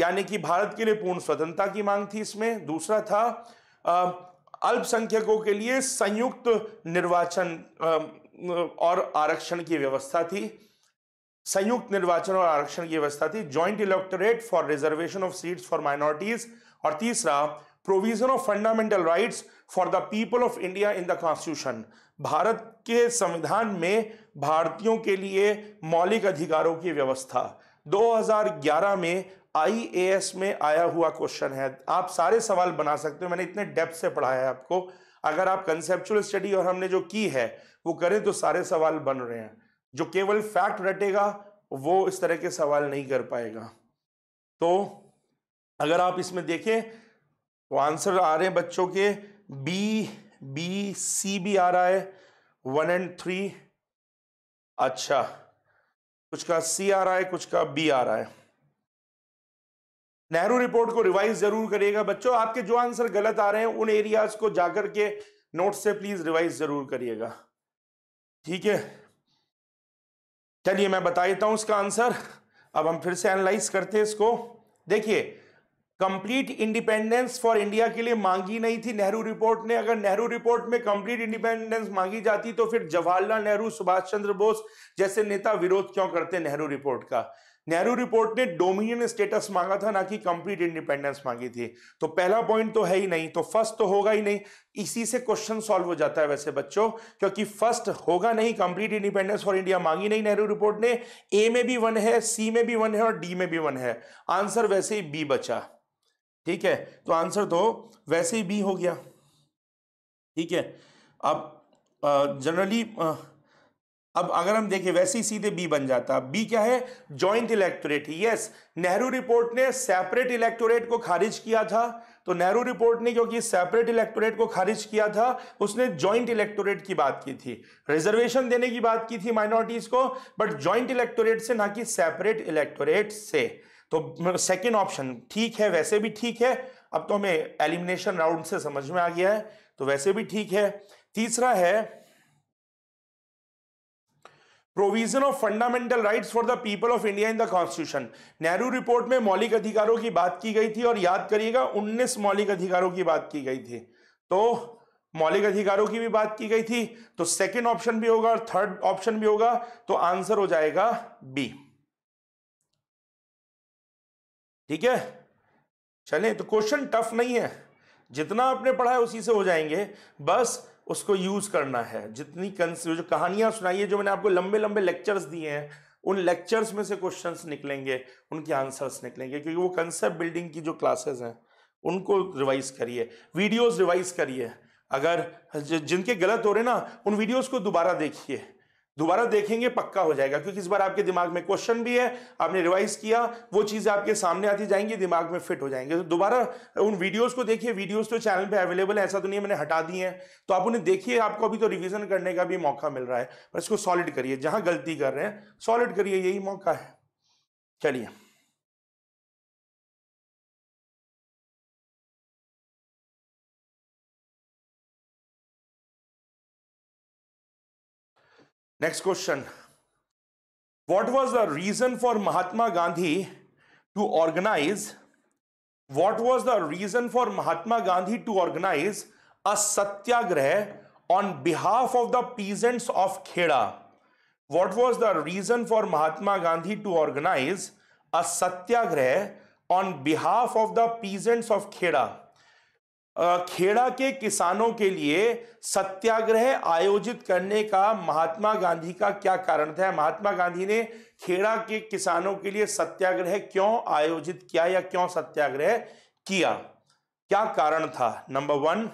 यानी कि भारत के लिए पूर्ण स्वतंत्रता की मांग थी इसमें दूसरा था अल्पसंख्यकों के लिए संयुक्त निर्वाचन और आरक्षण की व्यवस्था थी संयुक्त निर्वाचन और आरक्षण की व्यवस्था थी joint electorate for reservation of seats for minorities और तीसरा provision of fundamental rights for the people of India in the constitution Bharat के संविधान में भारतीयों के लिए मौलिक अधिकारों की व्यवस्था 2011 में आईएएस में आया हुआ क्वेश्चन है आप सारे सवाल बना सकते हो मैंने इतने डेप्थ से पढ़ाया है आपको अगर आप कंसेप्चुअल स्टडी और हमने जो की है वो करें तो सारे सवाल बन रहे हैं जो केवल फैक्ट रटेगा वो इस तरह के सवाल नहीं कर पाएगा तो अगर आप इसमें देखें तो आंसर आ रहे हैं बच्चों के बी बी सी भी आ रहा है वन एंड थ्री अच्छा कुछ का सी आ रहा है कुछ का बी आ रहा है नेहरू रिपोर्ट को रिवाइज जरूर करिएगा बच्चों आपके जो आंसर गलत आ रहे हैं उन एरियाज को जाकर के नोट से प्लीज रिवाइज जरूर करिएगा ठीक है चलिए मैं बता देता हूं इसका आंसर अब हम फिर से एनालाइज करते हैं इसको देखिए कंप्लीट इंडिपेंडेंस फॉर इंडिया के लिए मांगी नहीं थी नेहरू रिपोर्ट ने अगर नेहरू रिपोर्ट में कंप्लीट इंडिपेंडेंस मांगी जाती तो फिर जवाहरलाल नेहरू सुभाष चंद्र बोस जैसे नेता विरोध क्यों करते नेहरू रिपोर्ट का नेहरू रिपोर्ट ने डोमिनियन स्टेटस मांगा था ना कि कंप्लीट इंडिपेंडेंस मांगी थी तो पहला पॉइंट तो है ही नहीं तो फर्स्ट तो होगा ही नहीं इसी से क्वेश्चन सॉल्व हो जाता है वैसे बच्चों क्योंकि फर्स्ट होगा नहीं कंप्लीट इंडिपेंडेंस फॉर इंडिया मांगी नहीं नेहरू रिपोर्ट ने ए में भी वन है सी में भी वन है और डी में भी वन है आंसर वैसे ही बी बचा ठीक है तो आंसर तो वैसे ही बी हो गया ठीक है अब जनरली uh, अब अगर हम देखें वैसे ही सीधे बी बन जाता बी क्या है joint electorate yes Nehru report ने सेपरेट इलेक्टोरेट को खारिज किया था तो नेहरू रिपोर्ट ने क्योंकि सेपरेट इलेक्टोरेट को खारिज किया था उसने ज्वाइंट इलेक्टोरेट की बात की थी रिजर्वेशन देने की बात की थी माइनॉरिटीज को बट ज्वाइंट इलेक्टोरेट से ना कि सेपरेट इलेक्टोरेट से तो सेकेंड ऑप्शन ठीक है वैसे भी ठीक है अब तो हमें एलिमिनेशन राउंड से समझ में आ गया है तो वैसे भी ठीक है तीसरा है provision of fundamental rights for the people of India in the constitution Nehru report में मौलिक अधिकारों की बात की गई थी और याद करिएगा 19 मौलिक अधिकारों की बात की गई थी तो मौलिक अधिकारों की भी बात की गई थी तो सेकेंड ऑप्शन भी होगा और थर्ड ऑप्शन भी होगा तो आंसर हो जाएगा बी ठीक है चले तो क्वेश्चन टफ नहीं है जितना आपने पढ़ा है उसी से हो जाएंगे बस उसको यूज करना है जितनी जो कहानियां सुनाई है जो मैंने आपको लंबे लंबे लेक्चर्स दिए हैं उन लेक्चर्स में से क्वेश्चंस निकलेंगे उनके आंसर्स निकलेंगे क्योंकि वो कंसेप्ट बिल्डिंग की जो क्लासेस हैं उनको रिवाइज करिए वीडियोस रिवाइज करिए अगर जिनके गलत हो रहे ना उन वीडियोस को दोबारा देखिए दोबारा देखेंगे पक्का हो जाएगा क्योंकि इस बार आपके दिमाग में क्वेश्चन भी है आपने रिवाइज किया वो चीज़ें आपके सामने आती जाएंगी दिमाग में फिट हो जाएंगे तो दोबारा उन वीडियोस को देखिए वीडियोस तो चैनल पे अवेलेबल है ऐसा तो नहीं मैंने हटा दिए हैं तो आप उन्हें देखिए आपको अभी तो रिविजन करने का भी मौका मिल रहा है पर इसको सॉलिड करिए जहां गलती कर रहे हैं सॉलिड करिए यही मौका है चलिए Next question. What was the reason for Mahatma Gandhi to organize? What was the reason for Mahatma Gandhi to organize a satyagraha on behalf of the peasants of Kheda? What was the reason for Mahatma Gandhi to organize a satyagraha on behalf of the peasants of Kheda? Kheda के किसानों के लिए सत्याग्रह आयोजित करने का महात्मा गांधी का क्या कारण था महात्मा गांधी ने खेड़ा के किसानों के लिए सत्याग्रह क्यों आयोजित किया या क्यों सत्याग्रह किया क्या कारण था number one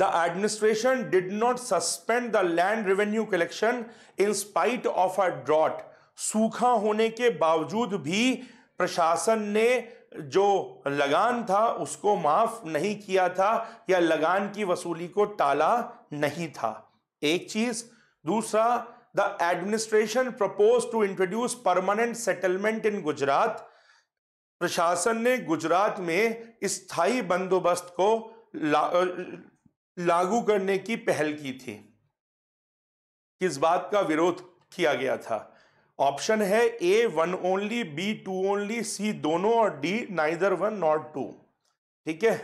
the administration did not suspend the land revenue collection in spite of a drought सूखा होने के बावजूद भी प्रशासन ने जो लगान था उसको माफ नहीं किया था या लगान की वसूली को टाला नहीं था एक चीज दूसरा the administration propose to introduce permanent settlement in Gujarat प्रशासन ने गुजरात में स्थायी बंदोबस्त को ला, लागू करने की पहल की थी किस बात का विरोध किया गया था ऑप्शन है A one only B two only C दोनों और D neither one not two ठीक है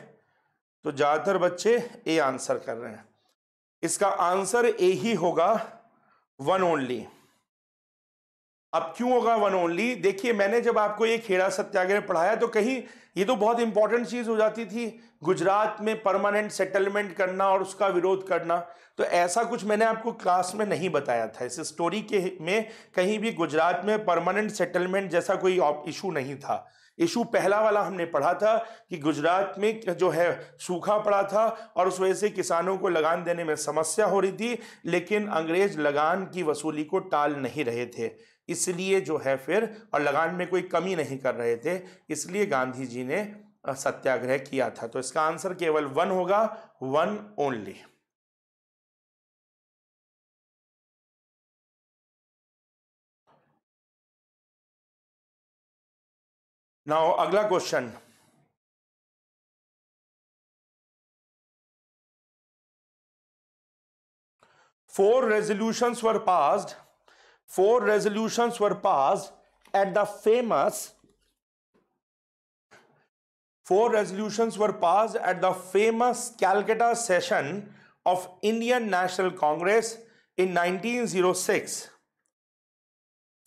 तो ज़्यादातर बच्चे ए आंसर कर रहे हैं इसका आंसर ए ही होगा वन ओनली अब क्यों होगा वन ओनली देखिए मैंने जब आपको ये खेड़ा सत्याग्रह पढ़ाया तो कहीं ये तो बहुत इंपॉर्टेंट चीज़ हो जाती थी गुजरात में परमानेंट सेटलमेंट करना और उसका विरोध करना तो ऐसा कुछ मैंने आपको क्लास में नहीं बताया था इस स्टोरी के में कहीं भी गुजरात में परमानेंट सेटलमेंट जैसा कोई इशू नहीं था इशू पहला वाला हमने पढ़ा था कि गुजरात में जो है सूखा पड़ा था और उस वजह से किसानों को लगान देने में समस्या हो रही थी लेकिन अंग्रेज लगान की वसूली को टाल नहीं रहे थे इसलिए जो है फिर और लगान में कोई कमी नहीं कर रहे थे इसलिए गांधी जी ने सत्याग्रह किया था तो इसका आंसर केवल वन होगा वन ओनली Now, अगला question. four resolutions were passed four resolutions were passed at the famous four resolutions were passed at the famous calcutta session of indian national congress in 1906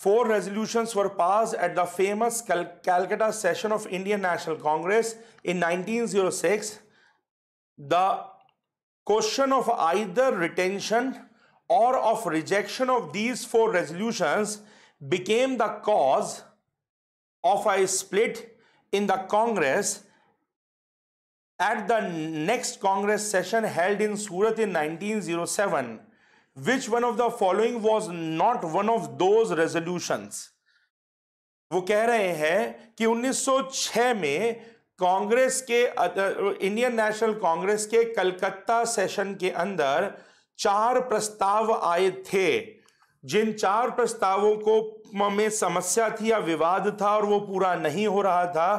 Four resolutions were passed at the famous Cal Calcutta session of Indian National Congress in 1906. The question of either retention or of rejection of these four resolutions became the cause of a split in the Congress at the next Congress session held in Surat in 1907. Which one of the following was not one of those resolutions वो कह रहे हैं कि 1906 में कांग्रेस के Indian national Congress के Calcutta session के अंदर चार प्रस्ताव आए थे जिन चार प्रस्तावों को में समस्या थी या विवाद था और वो पूरा नहीं हो रहा था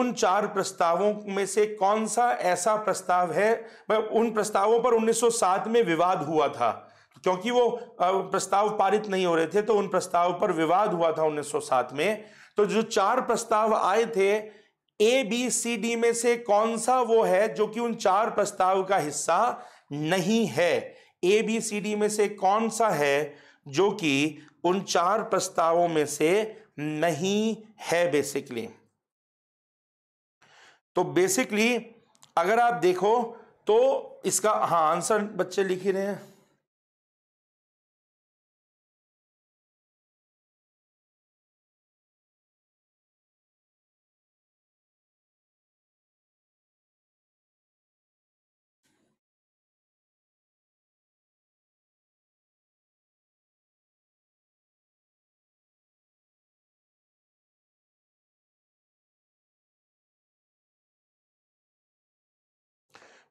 उन चार प्रस्तावों में से कौन सा ऐसा प्रस्ताव है मतलब उन प्रस्तावों पर 1907 में विवाद हुआ था क्योंकि वो प्रस्ताव पारित नहीं हो रहे थे तो उन प्रस्ताव पर विवाद हुआ था 1907 में तो जो चार प्रस्ताव आए थे ए बी सी डी में से कौन सा वो है जो कि उन चार प्रस्ताव का हिस्सा नहीं है ए बी सी डी में से कौन सा है जो कि उन चार प्रस्तावों में से नहीं है बेसिकली तो बेसिकली अगर आप देखो तो इसका हाँ आंसर बच्चे लिख ही रहे हैं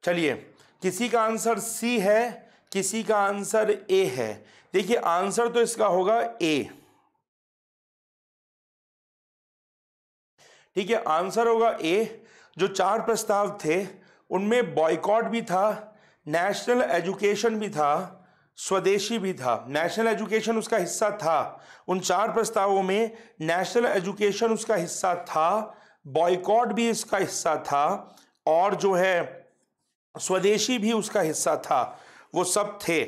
चलिए किसी का आंसर सी है किसी का आंसर ए है देखिए आंसर तो इसका होगा ए ठीक है आंसर होगा ए जो चार प्रस्ताव थे उनमें बॉयकॉट भी था नेशनल एजुकेशन भी था स्वदेशी भी था नेशनल एजुकेशन उसका हिस्सा था उन चार प्रस्तावों में नेशनल एजुकेशन उसका हिस्सा था बॉयकॉट भी इसका हिस्सा था और जो है स्वदेशी भी उसका हिस्सा था वो सब थे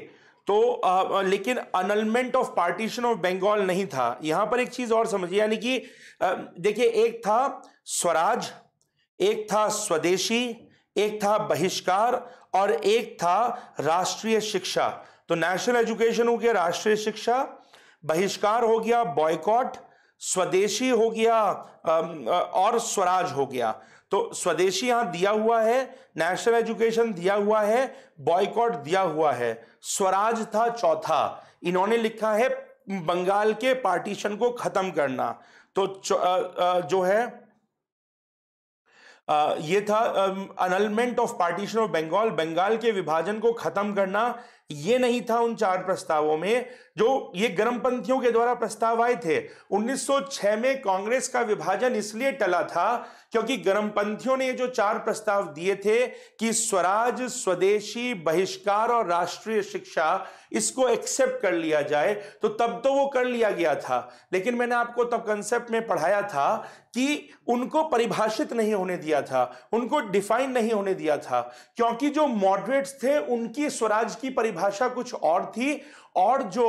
तो आ, लेकिन annulment of partition of Bengal नहीं था यहाँ पर एक चीज़ और समझिए यानी कि देखिए एक था स्वराज एक था स्वदेशी एक था बहिष्कार और एक था राष्ट्रीय शिक्षा तो नेशनल एजुकेशन हो गया राष्ट्रीय शिक्षा बहिष्कार हो गया बॉयकॉट स्वदेशी हो गया और स्वराज हो गया तो स्वदेशी यहां दिया हुआ है नेशनल एजुकेशन दिया हुआ है बॉयकॉट दिया हुआ है स्वराज था चौथा इन्होंने लिखा है बंगाल के पार्टीशन को खत्म करना तो जो है ये था annulment of partition of Bengal Bengal के विभाजन को खत्म करना ये नहीं था उन चार प्रस्तावों में जो ये गर्मपंथियों के द्वारा प्रस्ताव आए थे 1906 में कांग्रेस का विभाजन इसलिए टला था क्योंकि गर्मपंथियों ने ये जो चार प्रस्ताव दिए थे कि स्वराज स्वदेशी बहिष्कार और राष्ट्रीय शिक्षा इसको एक्सेप्ट कर लिया जाए तो तब तो वो कर लिया गया था लेकिन मैंने आपको तब कंसेप्ट में पढ़ाया था कि उनको परिभाषित नहीं होने दिया था उनको डिफाइन नहीं होने दिया था क्योंकि जो मॉडरेट्स थे उनकी स्वराज की परिभाषा कुछ और थी और जो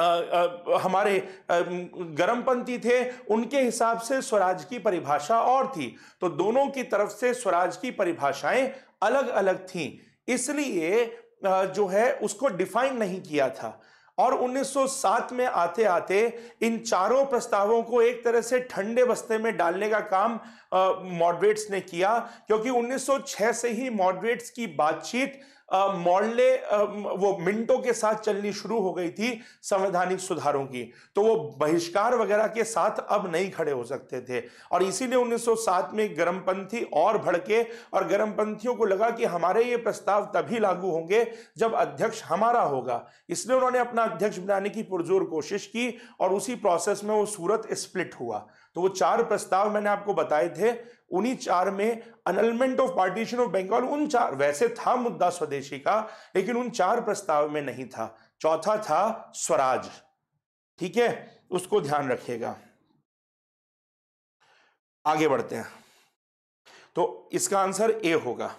आ, आ, हमारे गर्मपंथी थे उनके हिसाब से स्वराज की परिभाषा और थी तो दोनों की तरफ से स्वराज की परिभाषाएं अलग अलग थीं इसलिए जो है उसको डिफाइन नहीं किया था और 1907 में आते आते इन चारों प्रस्तावों को एक तरह से ठंडे बस्ते में डालने का काम मॉडरेट्स ने किया क्योंकि 1906 से ही मॉडरेट्स की बातचीत मॉडले वो मिनटों के साथ चलनी शुरू हो गई थी संवैधानिक सुधारों की तो वो बहिष्कार वगैरह के साथ अब नहीं खड़े हो सकते थे और इसीलिए 1907 में गर्मपंथी और भड़के और गर्मपंथियों को लगा कि हमारे ये प्रस्ताव तभी लागू होंगे जब अध्यक्ष हमारा होगा इसलिए उन्होंने अपना अध्यक्ष बनाने की पुरजोर कोशिश की और उसी प्रोसेस में वो सूरत स्प्लिट हुआ तो वो चार प्रस्ताव मैंने आपको बताए थे उन्हीं चार में annulment of partition of Bengal उन चार वैसे था मुद्दा स्वदेशी का लेकिन उन चार प्रस्ताव में नहीं था चौथा था स्वराज ठीक है उसको ध्यान रखिएगा आगे बढ़ते हैं तो इसका आंसर ए होगा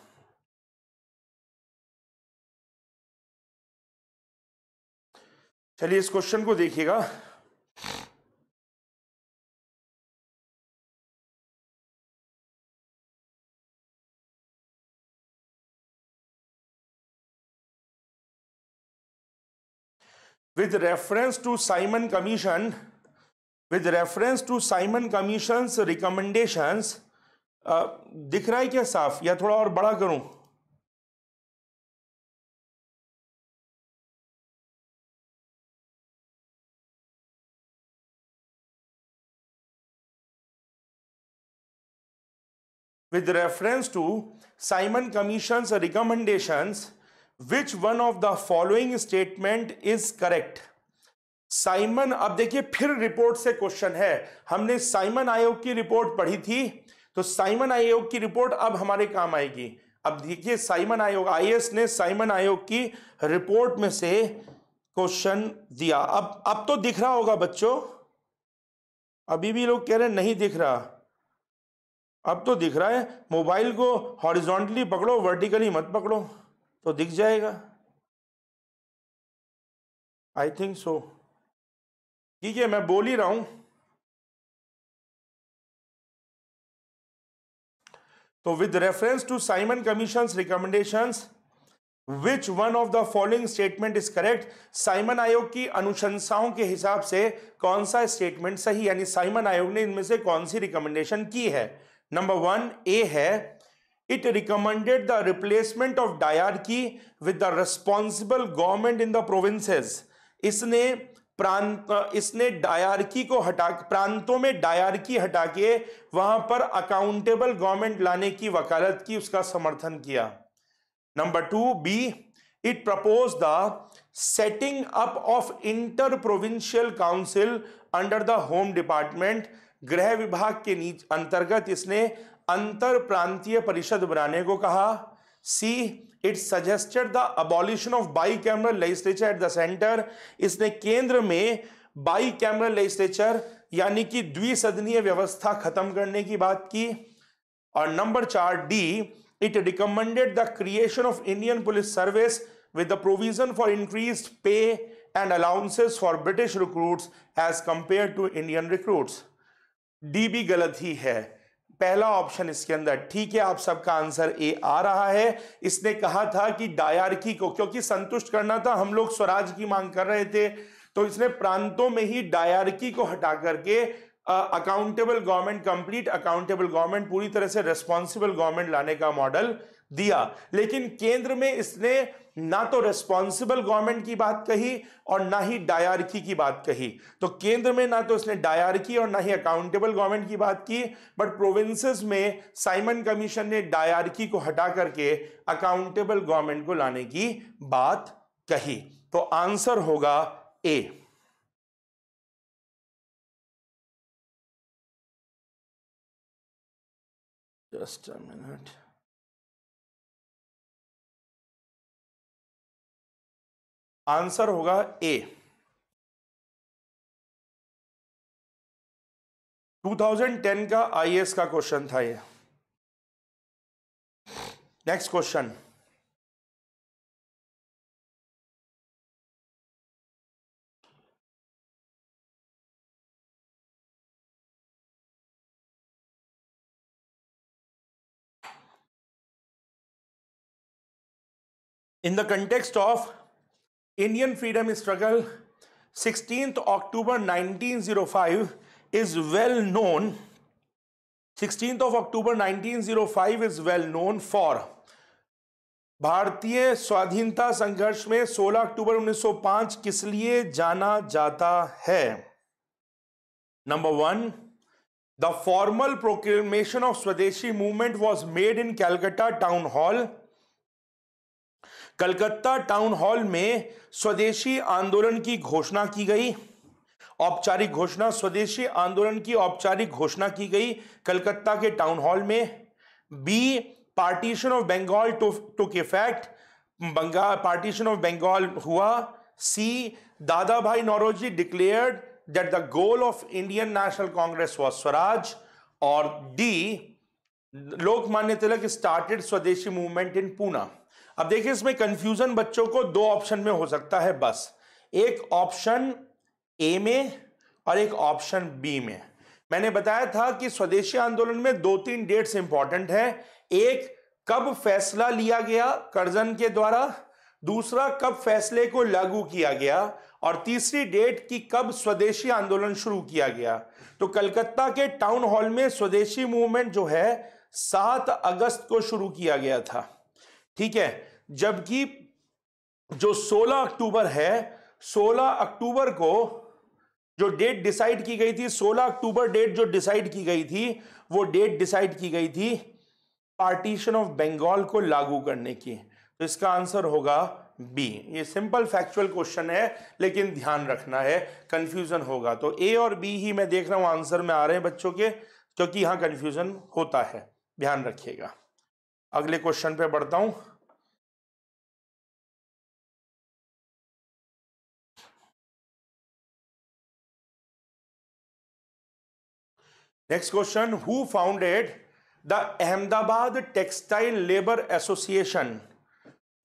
चलिए इस क्वेश्चन को देखिएगा with reference to Simon Commission, with reference to Simon Commission's recommendations, uh, दिख रहा है क्या साफ या थोड़ा और बड़ा करूं with reference to Simon Commission's recommendations which one of the following statement is correct Simon अब देखिए फिर रिपोर्ट से क्वेश्चन है हमने साइमन आयोग की रिपोर्ट पढ़ी थी तो साइमन आयोग की रिपोर्ट अब हमारे काम आएगी अब देखिए साइमन आयोग आईएएस ने साइमन आयोग की रिपोर्ट में से क्वेश्चन दिया अब अब तो दिख रहा होगा बच्चों अभी भी लोग कह रहे नहीं दिख रहा अब तो दिख रहा है मोबाइल को हॉरिजॉन्टली पकड़ो वर्टिकली मत पकड़ो तो दिख जाएगा आई थिंक सो ठीक है मैं बोल ही रहा हूं तो with reference to Simon commission recommendation which one of the following statement is correct Simon आयोग की अनुशंसाओं के हिसाब से कौन सा स्टेटमेंट सही यानी साइमन आयोग ने इनमें से कौन सी रिकमेंडेशन की है नंबर वन ए है it recommended the replacement of diarchy with the responsible government in the provinces इसने प्रांत इसने डायरकी को हटा प्रांतों में डायरकी हटा के वहां पर अकाउंटेबल गवर्नमेंट लाने की वकालत की उसका समर्थन किया number two B it propose the setting up of inter provincial council under the home department गृह विभाग के नीच अंतर्गत इसने अंतर प्रांतीय परिषद बनाने को कहा C it suggested the abolition of bicameral legislature at the centre इसने केंद्र में बाई कैमरल लेजिस्लेचर यानी कि द्विसदनीय व्यवस्था खत्म करने की बात की और नंबर चार D it recommended the creation of Indian police service with the provision for increase pay and allowances for British recruits as compare to Indian recruits D भी गलत ही है पहला ऑप्शन इसके अंदर ठीक है आप सबका आंसर ए आ रहा है इसने कहा था कि डायरकी को क्योंकि संतुष्ट करना था हम लोग स्वराज की मांग कर रहे थे तो इसने प्रांतों में ही डायरकी को हटा करके accountable government complete accountable government पूरी तरह से रेस्पॉन्सिबल गवर्नमेंट लाने का मॉडल दिया लेकिन केंद्र में इसने ना तो रिस्पॉन्सिबल गवर्नमेंट की बात कही और ना ही डायरकी की बात कही तो केंद्र में ना तो उसने डायरकी और ना ही अकाउंटेबल गवर्नमेंट की बात की बट प्रोविंसेस में साइमन कमीशन ने डायरकी को हटा करके अकाउंटेबल गवर्नमेंट को लाने की बात कही तो आंसर होगा A Just a minute. Answer होगा ए 2010 का आईएएस का क्वेश्चन था ये next question in the context of Indian freedom struggle sixteenth October nineteen zero five is well known sixteenth of October nineteen zero five is well known for भारतीय स्वाधीनता संघर्ष में 16 अक्टूबर 1905 किस लिए जाना जाता है number one the formal proclamation of swadeshi movement was made in Calcutta town hall Calcutta town hall में स्वदेशी आंदोलन की घोषणा की गई औपचारिक घोषणा स्वदेशी आंदोलन की औपचारिक घोषणा की गई कलकत्ता के टाउन हॉल में B partition of Bengal took effect Bengal partition of Bengal हुआ C Dadabhai Naoroji declared that the goal of Indian national Congress was swaraj और D Lokmanya Tilak started swadeshi movement in Poona अब देखिए इसमें कंफ्यूजन बच्चों को दो ऑप्शन में हो सकता है बस एक ऑप्शन ए में और एक ऑप्शन बी में मैंने बताया था कि स्वदेशी आंदोलन में दो तीन डेट्स इंपॉर्टेंट हैं एक कब फैसला लिया गया करजन के द्वारा दूसरा कब फैसले को लागू किया गया और तीसरी डेट की कब स्वदेशी आंदोलन शुरू किया गया तो कलकत्ता के टाउन हॉल में स्वदेशी मूवमेंट जो है सात अगस्त को शुरू किया गया था ठीक है जबकि जो 16 अक्टूबर है 16 अक्टूबर को जो डेट डिसाइड की गई थी 16 अक्टूबर डेट जो डिसाइड की गई थी वो डेट डिसाइड की गई थी पार्टीशन ऑफ बंगाल को लागू करने की तो इसका आंसर होगा बी ये सिंपल फैक्चुअल क्वेश्चन है लेकिन ध्यान रखना है कंफ्यूजन होगा तो ए और बी ही मैं देख रहा हूं आंसर में आ रहे हैं बच्चों के क्योंकि यहां कंफ्यूजन होता है ध्यान रखिएगा अगले क्वेश्चन पे बढ़ता हूं next question who founded the Ahmedabad textile labour association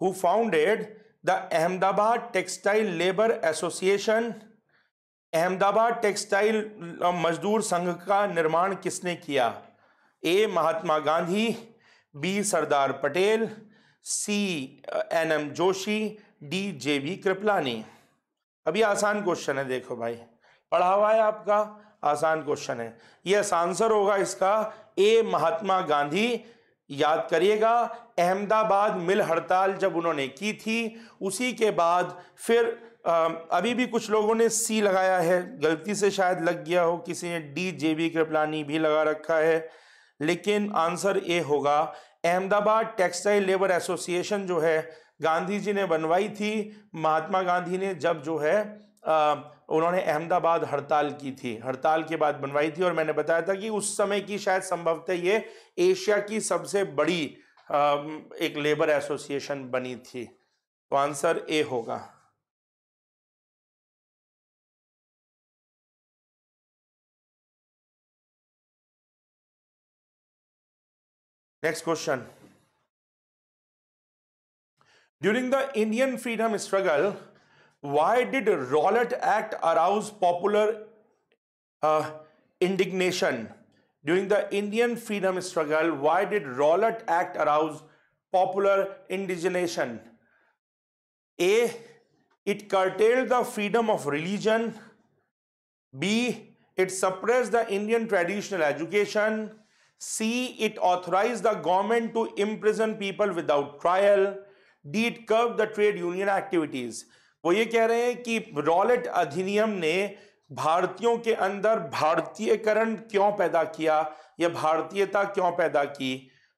who founded the Ahmedabad textile labour association Ahmedabad textile मजदूर संघ का निर्माण किसने किया A Mahatma Gandhi B Sardar Patel C N M Joshi D J B Kripalani अभी आसान क्वेश्चन है देखो भाई पढ़ा हुआ है आपका आसान क्वेश्चन है यस आंसर होगा इसका ए महात्मा गांधी याद करिएगा अहमदाबाद मिल हड़ताल जब उन्होंने की थी उसी के बाद फिर अभी भी कुछ लोगों ने सी लगाया है गलती से शायद लग गया हो किसी ने डी जे बी कृपलानी भी लगा रखा है लेकिन आंसर ए होगा अहमदाबाद टेक्सटाइल लेबर एसोसिएशन जो है गांधी जी ने बनवाई थी महात्मा गांधी ने जब जो है आ, उन्होंने अहमदाबाद हड़ताल की थी हड़ताल के बाद बनवाई थी और मैंने बताया था कि उस समय की शायद संभवतः ये एशिया की सबसे बड़ी आ, एक लेबर एसोसिएशन बनी थी तो आंसर ए होगा Next question. During the Indian freedom struggle, why did Rowlatt Act arouse popular uh, indignation? During the Indian freedom struggle, why did Rowlatt Act arouse popular indignation? A. It curtailed the freedom of religion. B. It suppressed the Indian traditional education. C it authorise the government to imprison people without trial D it It the trade union activities वो ये कह रहे हैं कि Rowlatt अधिनियम ने भारतीयों के अंदर भारतीयकरण क्यों पैदा किया या भारतीयता क्यों पैदा की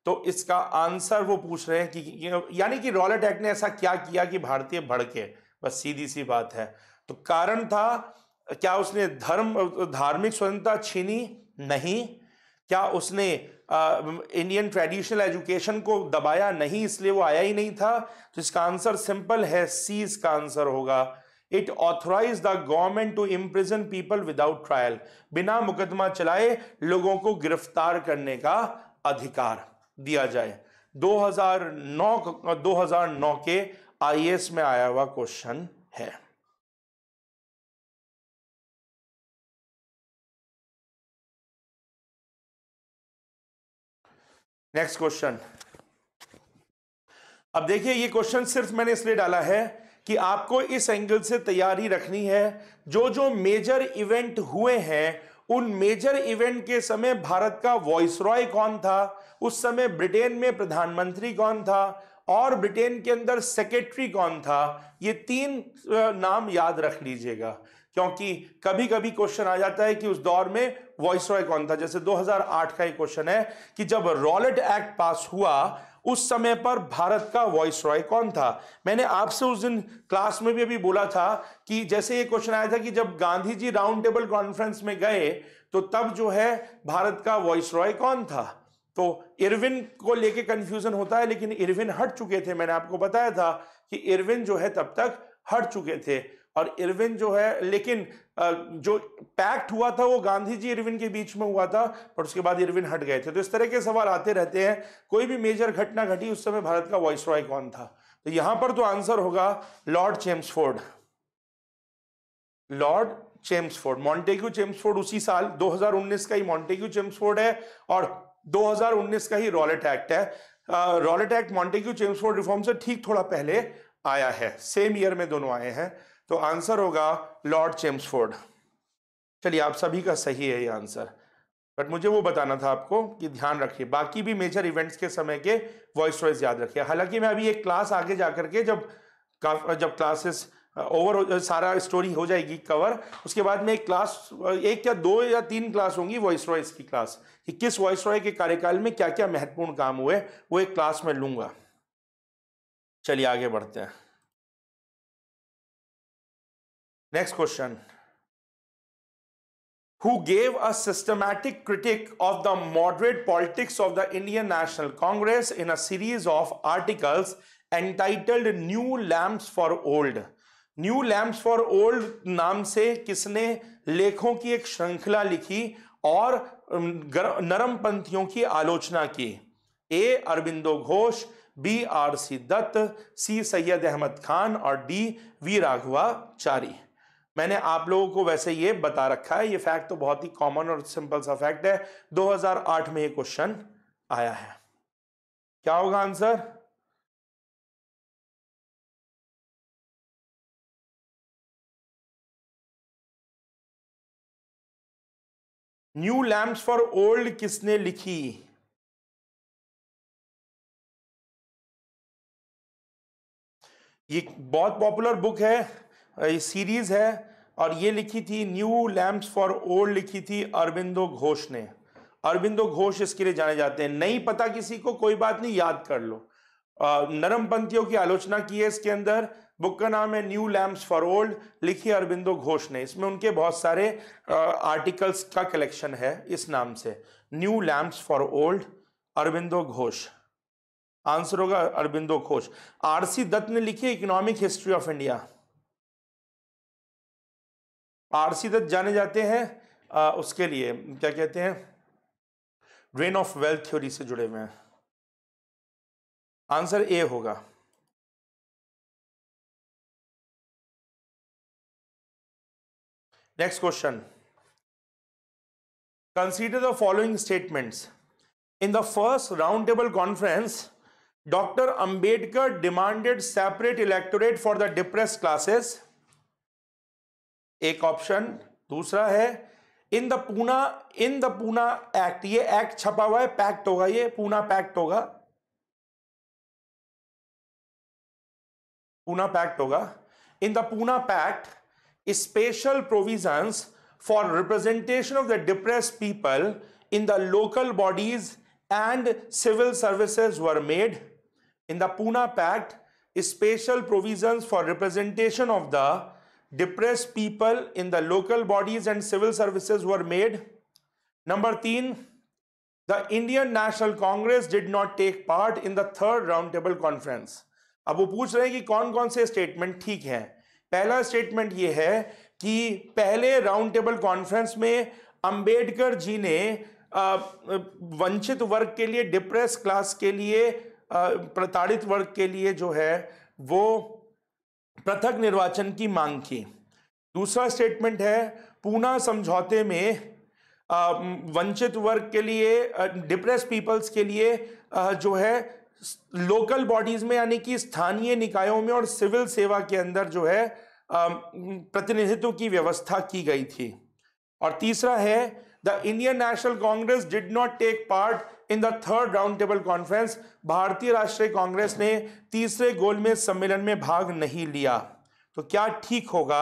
तो इसका आंसर वो पूछ रहे हैं कि यानी कि रॉलेट एक्ट ने ऐसा क्या किया कि भारतीय भड़के बस सीधी सी बात है तो कारण था क्या उसने धर्म धार्मिक स्वतंत्रता छीनी नहीं क्या उसने इंडियन ट्रेडिशनल एजुकेशन को दबाया नहीं इसलिए वो आया ही नहीं था तो इसका आंसर सिंपल है सी इसका आंसर होगा it authorise the government to imprison people without trial बिना मुकदमा चलाए लोगों को गिरफ्तार करने का अधिकार दिया जाए 2009 2009 के आईएएस में आया हुआ क्वेश्चन है नेक्स्ट क्वेश्चन अब देखिए ये क्वेश्चन सिर्फ मैंने इसलिए डाला है कि आपको इस एंगल से तैयारी रखनी है जो जो मेजर इवेंट हुए हैं उन मेजर इवेंट के समय भारत का वॉइस रॉय कौन था उस समय ब्रिटेन में प्रधानमंत्री कौन था और ब्रिटेन के अंदर सेक्रेटरी कौन था ये तीन नाम याद रख लीजिएगा क्योंकि कभी कभी क्वेश्चन आ जाता है कि उस दौर में वॉइस रॉय कौन था जैसे 2008 का एक क्वेश्चन है कि जब रॉलेट एक्ट पास हुआ उस समय पर भारत का वॉइस रॉय कौन था मैंने आपसे उस दिन क्लास में भी अभी बोला था कि जैसे ये क्वेश्चन आया था कि जब Gandhi ji round table conference में गए तो तब जो है भारत का वॉइस रॉय कौन था तो इरविन को लेके कंफ्यूजन होता है लेकिन इरविन हट चुके थे मैंने आपको बताया था कि इरविन जो है तब तक हट चुके थे और इरविन जो है लेकिन जो पैक्ट हुआ था वो गांधी जी इरविन के बीच में हुआ था पर उसके बाद इरविन हट गए थे तो इस तरह के सवाल आते रहते हैं कोई भी मेजर घटना घटी उस समय भारत का वॉइस रॉय कौन था तो यहां पर तो आंसर होगा Lord Chelmsford Lord Chelmsford Montagu Chelmsford उसी साल 2019 का ही मॉन्टेग्यू चेम्सफोर्ड है और 2019 का ही रॉलेट एक्ट है Rowlatt act Montagu Chelmsford reform से ठीक थोड़ा पहले आया है सेम ईयर में दोनों आए हैं तो आंसर होगा लॉर्ड चेम्सफोर्ड चलिए आप सभी का सही है ये आंसर बट मुझे वो बताना था आपको कि ध्यान रखिए बाकी भी मेजर इवेंट्स के समय के वॉइस वॉइस याद रखिए हालांकि मैं अभी एक क्लास आगे जा के जब जब क्लासेस ओवर सारा स्टोरी हो जाएगी कवर उसके बाद में एक क्लास एक या दो या तीन क्लास होंगी वॉइस रॉयस की क्लास कि किस वॉइस रॉय के कार्यकाल में क्या क्या महत्वपूर्ण काम हुए वो एक क्लास में लूंगा चलिए आगे बढ़ते हैं Next question. Who gave a systematic critique of the moderate politics of the Indian National Congress in a series of articles entitled New Lamps for Old. New lamps for old नाम से किसने लेखों की एक श्रृंखला लिखी और नरमपंथियों की आलोचना की A Aurobindo Ghosh B R C Dutt C Syed Ahmed Khan और डी वी राघवाचारी मैंने आप लोगों को वैसे ये बता रखा है ये फैक्ट तो बहुत ही कॉमन और सिंपल सा फैक्ट है 2008 में ये क्वेश्चन आया है क्या होगा answer new lamps for old किसने लिखी ये बहुत पॉपुलर बुक है सीरीज है और ये लिखी थी न्यू लैम्प फॉर ओल्ड लिखी थी अरविंदो घोष ने अरविंदो घोष इसके लिए जाने जाते हैं नहीं पता किसी को कोई बात नहीं याद कर लो नरम पंथियों की आलोचना की है इसके अंदर बुक का नाम है न्यू लैम्प्स फॉर ओल्ड लिखी अरविंदो घोष ने इसमें उनके बहुत सारे आ, आर्टिकल्स का कलेक्शन है इस नाम से new lamps for old Aurobindo Ghosh answer होगा अरविंदो घोष आरसी दत्त ने लिखी economic history of India R C Dutt जाने जाते हैं आ, उसके लिए क्या कहते हैं ड्रेन ऑफ वेल्थ थ्योरी से जुड़े हुए हैं आंसर ए होगा next question consider the following statements in the first round table conference doctor Ambedkar demanded separate electorate for the depress classes एक ऑप्शन दूसरा है in the Poona in the Poona act ये act छपा हुआ है पैक्ट होगा ये पूना पैक्ट होगा पूना पैक्ट होगा in the Poona pact special provisions for representation of the depress people in the local bodies and civil services were made in the Poona pact special provisions for representation of the depress people in the local bodies and civil services were made number तीन the Indian national Congress did not take part in the third round table conference अब वो पूछ रहे हैं कि कौन कौन से स्टेटमेंट ठीक हैं पहला स्टेटमेंट ये है कि पहले राउंड टेबल कॉन्फ्रेंस में अंबेडकर जी ने वंचित वर्ग के लिए डिप्रेस क्लास के लिए प्रताड़ित वर्ग के लिए जो है वो पृथक निर्वाचन की मांग की दूसरा स्टेटमेंट है पूना समझौते में वंचित वर्ग के लिए डिप्रेस पीपल्स के लिए जो है लोकल बॉडीज में यानी कि स्थानीय निकायों में और सिविल सेवा के अंदर जो है प्रतिनिधित्व की व्यवस्था की गई थी और तीसरा है the Indian national Congress did not take part in the third round table conference भारतीय राष्ट्रीय कांग्रेस ने तीसरे गोलमेज सम्मेलन में भाग नहीं लिया तो क्या ठीक होगा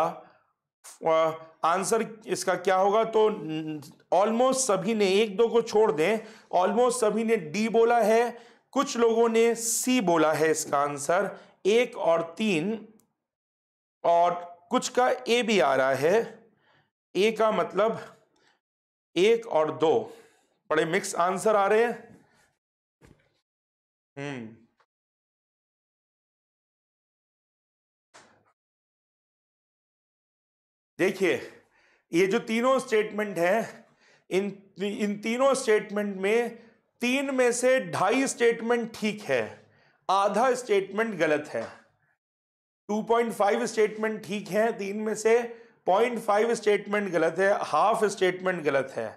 आंसर इसका क्या होगा तो ऑलमोस्ट सभी ने एक दो को छोड़ दें ऑलमोस्ट सभी ने डी बोला है कुछ लोगों ने सी बोला है इसका आंसर एक और तीन और कुछ का ए भी आ रहा है ए का मतलब एक और दो बड़े मिक्स आंसर आ रहे हैं हम्म देखिए ये जो तीनों स्टेटमेंट है इन इन तीनों स्टेटमेंट में तीन में से ढाई स्टेटमेंट ठीक है आधा स्टेटमेंट गलत है 2.5 स्टेटमेंट ठीक है तीन में से 0.5 स्टेटमेंट गलत है हाफ स्टेटमेंट गलत है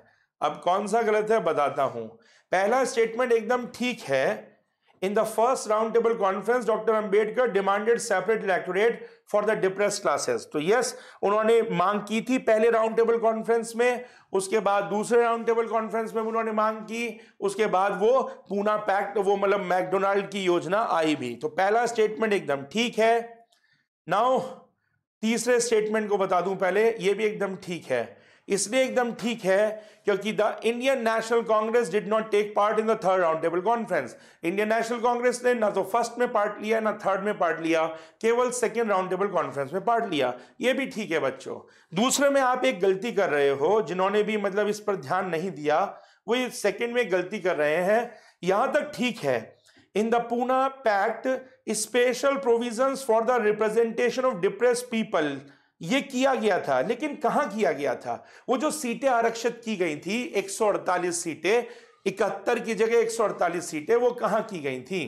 अब कौन सा गलत है बताता हूं पहला स्टेटमेंट एकदम ठीक है in the first round table conference doctor Ambedkar demanded separate electorate for the depress classes तो यस उन्होंने मांग की थी पहले राउंड टेबल कॉन्फ्रेंस में उसके बाद दूसरे राउंड टेबल कॉन्फ्रेंस में उन्होंने मांग की उसके बाद वो पूना पैक्ट वो मतलब मैकडोनाल्ड की योजना आई भी तो पहला स्टेटमेंट एकदम ठीक है नाउ तीसरे स्टेटमेंट को बता दूं पहले ये भी एकदम ठीक है इसलिए एकदम ठीक है क्योंकि the Indian national Congress did not take part in the third round table conference Indian national Congress ने ना तो फर्स्ट में पार्ट लिया ना थर्ड में पार्ट लिया केवल सेकेंड राउंड टेबल कॉन्फ्रेंस में पार्ट लिया ये भी ठीक है बच्चों दूसरे में आप एक गलती कर रहे हो जिन्होंने भी मतलब इस पर ध्यान नहीं दिया वो ये सेकेंड में गलती कर रहे हैं यहां तक ठीक है in the Poona pact special provision for the representation of depress people ये किया गया था लेकिन कहां किया गया था वो जो सीटें आरक्षित की गई थी 148 सीटें इकहत्तर की जगह 148 सीटें वो कहां की गई थी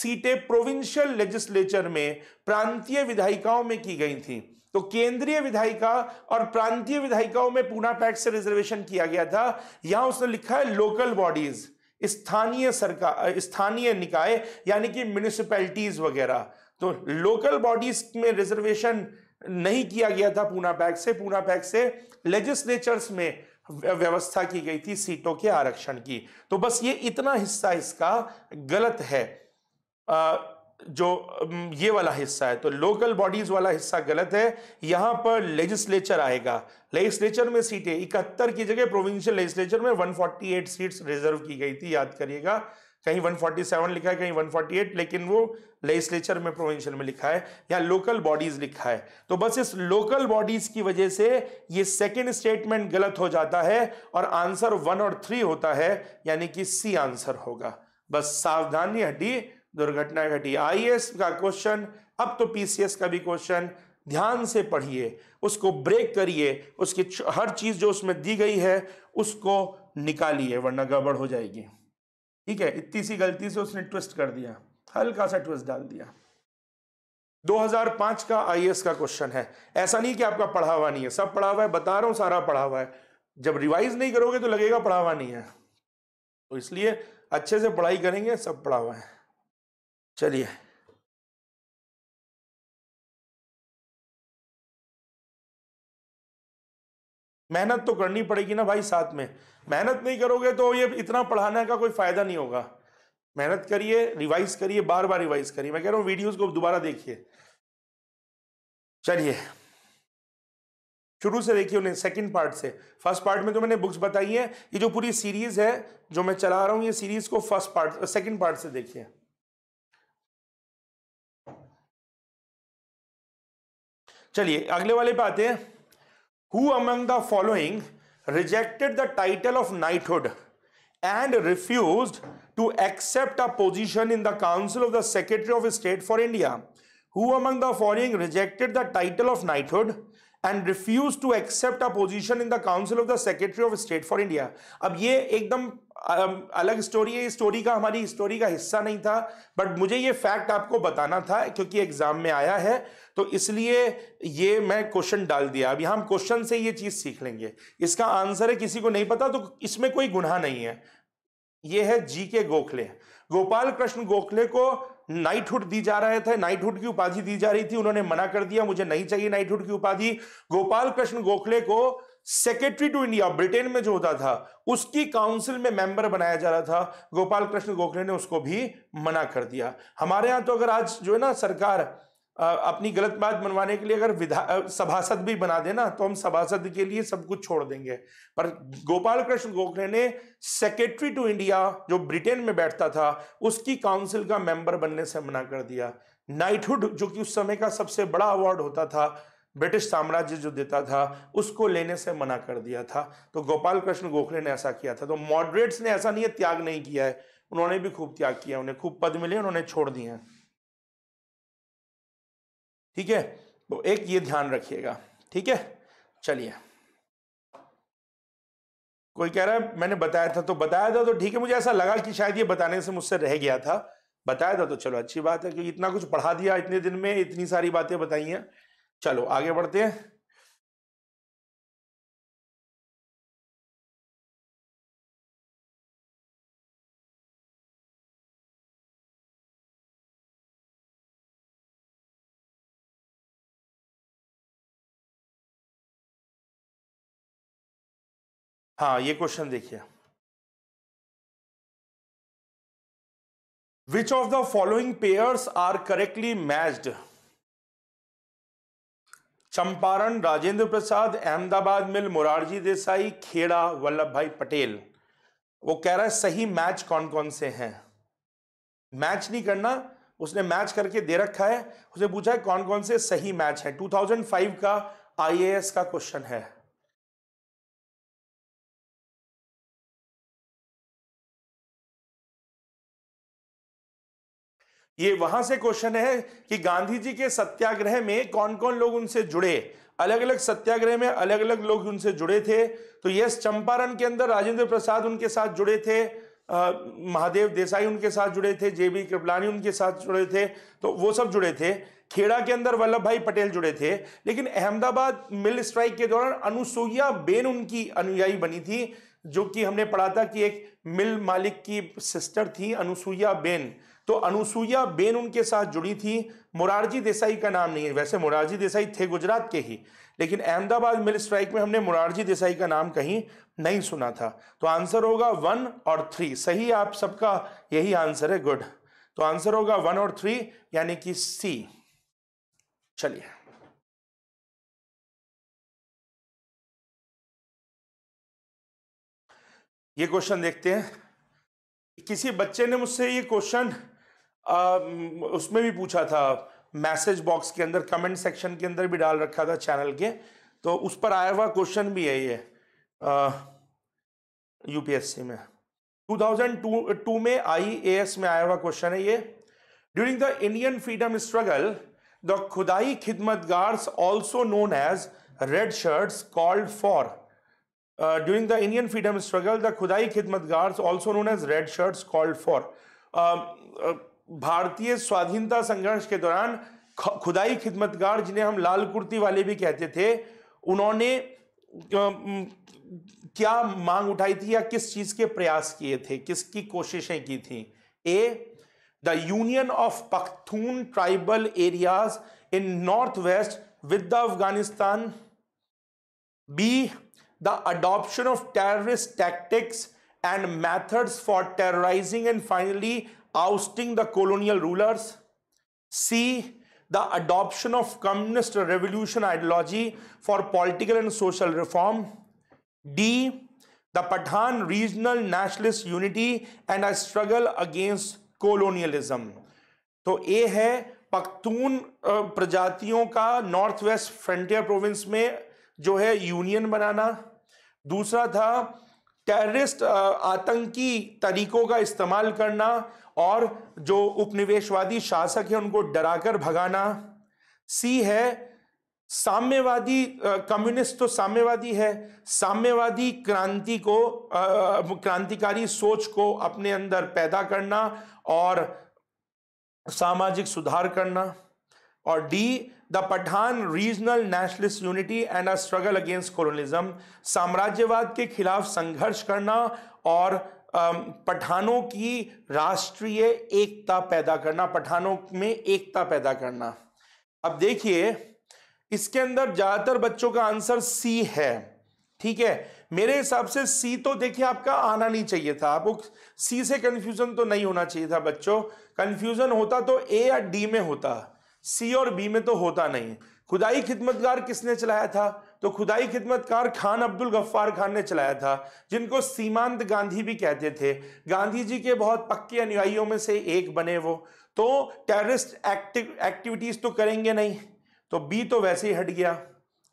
सीटें प्रोविंशियल लेजिस्लेचर में प्रांतीय विधायिकाओं में की गई थी तो केंद्रीय विधायिका और प्रांतीय विधायिकाओं में पूना पैक्स से रिजर्वेशन किया गया था यहां उसने लिखा है लोकल बॉडीज स्थानीय सरकार स्थानीय निकाय यानी कि म्यूनिसिपैलिटीज वगैरह तो लोकल बॉडीज में रिजर्वेशन नहीं किया गया था पूना पैक से पूना पैक से लेजिस्लेचर्स में व्यवस्था की गई थी सीटों के आरक्षण की तो बस ये इतना हिस्सा इसका गलत है आ, जो ये वाला हिस्सा है तो लोकल बॉडीज वाला हिस्सा गलत है यहां पर लेजिस्लेचर आएगा लेजिस्लेचर में सीटें इकहत्तर की जगह प्रोविंशियल लेजिस्लेचर में 148 सीट्स रिजर्व की गई थी याद करिएगा कहीं 147 लिखा है कहीं 148 लेकिन वो लेजिस्लेचर में प्रोवेंशन में लिखा है या लोकल बॉडीज लिखा है तो बस इस लोकल बॉडीज की वजह से ये सेकंड स्टेटमेंट गलत हो जाता है और आंसर वन और थ्री होता है यानी कि सी आंसर होगा बस सावधानी हटी दुर्घटना घटी आई का क्वेश्चन अब तो पीसीएस का भी क्वेश्चन ध्यान से पढ़िए उसको ब्रेक करिए उसकी हर चीज़ जो उसमें दी गई है उसको निकालिए वरना गड़बड़ हो जाएगी ठीक है इतनी सी गलती से उसने ट्विस्ट कर दिया हल्का सा ट्विस्ट डाल दिया 2005 का आई का क्वेश्चन है ऐसा नहीं कि आपका पढ़ा हुआ नहीं है सब पढ़ा हुआ है बता रहा हूं सारा पढ़ा हुआ है जब रिवाइज नहीं करोगे तो लगेगा पढ़ा हुआ नहीं है तो इसलिए अच्छे से पढ़ाई करेंगे सब पढ़ा हुआ है चलिए मेहनत तो करनी पड़ेगी ना भाई साथ में मेहनत नहीं करोगे तो ये इतना पढ़ाने का कोई फायदा नहीं होगा मेहनत करिए रिवाइज करिए बार बार रिवाइज करिए मैं कह रहा हूँ वीडियोस को दोबारा देखिए चलिए शुरू से देखिए उन्हें सेकंड पार्ट से फर्स्ट पार्ट में तो मैंने बुक्स बताई है ये जो पूरी सीरीज है जो मैं चला रहा हूं ये सीरीज को फर्स्ट पार्ट सेकंड पार्ट से देखिए चलिए अगले वाले पे आते हैं Who among the following rejected the title of knighthood and refused to accept a position in the Council of the Secretary of State for India? Who among the following rejected the title of knighthood and refused to accept a position in the council of the secretary of state for India? अब ये एकदम अलग story है story का हमारी story का हिस्सा नहीं था बट मुझे ये फैक्ट आपको बताना था क्योंकि एग्जाम में आया है तो इसलिए ये मैं क्वेश्चन डाल दिया अब हम क्वेश्चन से ये चीज़ सीख लेंगे इसका आंसर है किसी को नहीं पता तो इसमें कोई गुनाह नहीं है ये है जी के गोखले गोपाल कृष्ण गोखले को नाइटहुड दी जा रहा था नाइटहुड की उपाधि दी जा रही थी उन्होंने मना कर दिया मुझे नहीं चाहिए नाइटहुड की उपाधि गोपाल कृष्ण गोखले को सेक्रेटरी टू इंडिया ब्रिटेन में जो होता था उसकी काउंसिल में मेंबर बनाया जा रहा था गोपाल कृष्ण गोखले ने उसको भी मना कर दिया हमारे यहां तो अगर आज जो है ना सरकार अपनी गलत बात मनवाने के लिए अगर विधा सभासद भी बना देना तो हम सभासद के लिए सब कुछ छोड़ देंगे पर गोपाल कृष्ण गोखले ने सेक्रेटरी टू इंडिया जो ब्रिटेन में बैठता था उसकी काउंसिल का मेंबर बनने से मना कर दिया नाइटहुड जो कि उस समय का सबसे बड़ा अवार्ड होता था ब्रिटिश साम्राज्य जो देता था उसको लेने से मना कर दिया था तो गोपाल कृष्ण गोखले ने ऐसा किया था तो मॉडरेट्स ने ऐसा नहीं है त्याग नहीं किया है उन्होंने भी खूब त्याग किया उन्हें खूब पद मिले उन्होंने छोड़ दिए ठीक है तो एक ये ध्यान रखिएगा ठीक है चलिए कोई कह रहा है मैंने बताया था तो बताया था तो ठीक है मुझे ऐसा लगा कि शायद ये बताने से मुझसे रह गया था बताया था तो चलो अच्छी बात है क्योंकि इतना कुछ पढ़ा दिया इतने दिन में इतनी सारी बातें बताई हैं चलो आगे बढ़ते हैं हाँ ये क्वेश्चन देखिए which of the following pairs are correctly matched Champaran Rajendra Prasad Ahmedabad mill Morarji Desai Kheda Vallabhbhai Patel वो कह रहा है सही मैच कौन कौन से हैं मैच नहीं करना उसने मैच करके दे रखा है उसने पूछा है कौन कौन से सही मैच है 2005 का आईएएस का क्वेश्चन है ये वहां से क्वेश्चन है कि गांधी जी के सत्याग्रह में कौन कौन लोग उनसे जुड़े अलग अलग सत्याग्रह में अलग अलग लोग उनसे जुड़े थे तो यस चंपारण के अंदर राजेंद्र प्रसाद उनके साथ जुड़े थे महादेव देसाई उनके साथ जुड़े थे जे बी कृपलानी उनके साथ जुड़े थे तो वो सब जुड़े थे खेड़ा के अंदर वल्लभ भाई पटेल जुड़े थे लेकिन अहमदाबाद मिल स्ट्राइक के दौरान अनुसुईया बेन उनकी अनुयायी बनी थी जो कि हमने पढ़ा था कि एक मिल मालिक की सिस्टर थी अनुसुईया बेन तो अनुसुईया बेन उनके साथ जुड़ी थी मुरारजी देसाई का नाम नहीं है वैसे मुरारजी देसाई थे गुजरात के ही लेकिन अहमदाबाद मिल स्ट्राइक में हमने मुरारजी देसाई का नाम कहीं नहीं सुना था तो आंसर होगा वन और थ्री सही आप सबका यही आंसर है गुड तो आंसर होगा वन और थ्री यानी कि सी चलिए ये क्वेश्चन देखते हैं किसी बच्चे ने मुझसे ये क्वेश्चन उसमें भी पूछा था मैसेज बॉक्स के अंदर कमेंट सेक्शन के अंदर भी डाल रखा था चैनल के तो उस पर आया हुआ क्वेश्चन भी है ये यूपीएससी में 2002 में आई एस में आया हुआ क्वेश्चन है ये during the Indian freedom struggle the Khudai Khidmatgars also known as red shirts called for during the Indian freedom struggle the Khudai Khidmatgars also known as red shirts called for भारतीय स्वाधीनता संघर्ष के दौरान खुदाई खिदमतगार जिन्हें हम लाल कुर्ती वाले भी कहते थे उन्होंने क्या मांग उठाई थी या किस चीज के प्रयास किए थे किसकी कोशिशें की थी A the union of Pakhtun tribal areas in north west with the Afghanistan B the adoption of terrorist tactics and methods for terrorising and finally ousting the colonial rulers. C. The adoption of communist revolution ideology for political and social reform. D. The Pathan regional nationalist unity and a struggle against colonialism. to a hai Pakhtun प्रजातियों का north west frontier province में जो है union बनाना दूसरा था terrorist uh, आतंकी तरीकों का इस्तेमाल करना और जो उपनिवेशवादी शासक है उनको डराकर भगाना सी है साम्यवादी कम्युनिस्ट uh, तो साम्यवादी है साम्यवादी क्रांति को uh, क्रांतिकारी सोच को अपने अंदर पैदा करना और सामाजिक सुधार करना और D the Pathan regional nationalist unity and a struggle against colonialism, साम्राज्यवाद के खिलाफ संघर्ष करना और um, पठानों की राष्ट्रीय एकता पैदा करना पठानों में एकता पैदा करना अब देखिए इसके अंदर ज़्यादातर बच्चों का आंसर सी है ठीक है मेरे हिसाब से सी तो देखिए आपका आना नहीं चाहिए था आपको सी से कन्फ्यूज़न तो नहीं होना चाहिए था बच्चों कन्फ्यूज़न होता तो ए या डी में होता सी और बी में तो होता नहीं खुदाई खिदमतगार किसने चलाया था तो खुदाई खिदमतकार खान अब्दुल गफ्फार खान ने चलाया था जिनको सीमांत गांधी भी कहते थे गांधी जी के बहुत पक्के अनुयायियों में से एक बने वो तो टेररिस्ट एक्टिव एक्टिविटीज़ तो करेंगे नहीं तो बी तो वैसे ही हट गया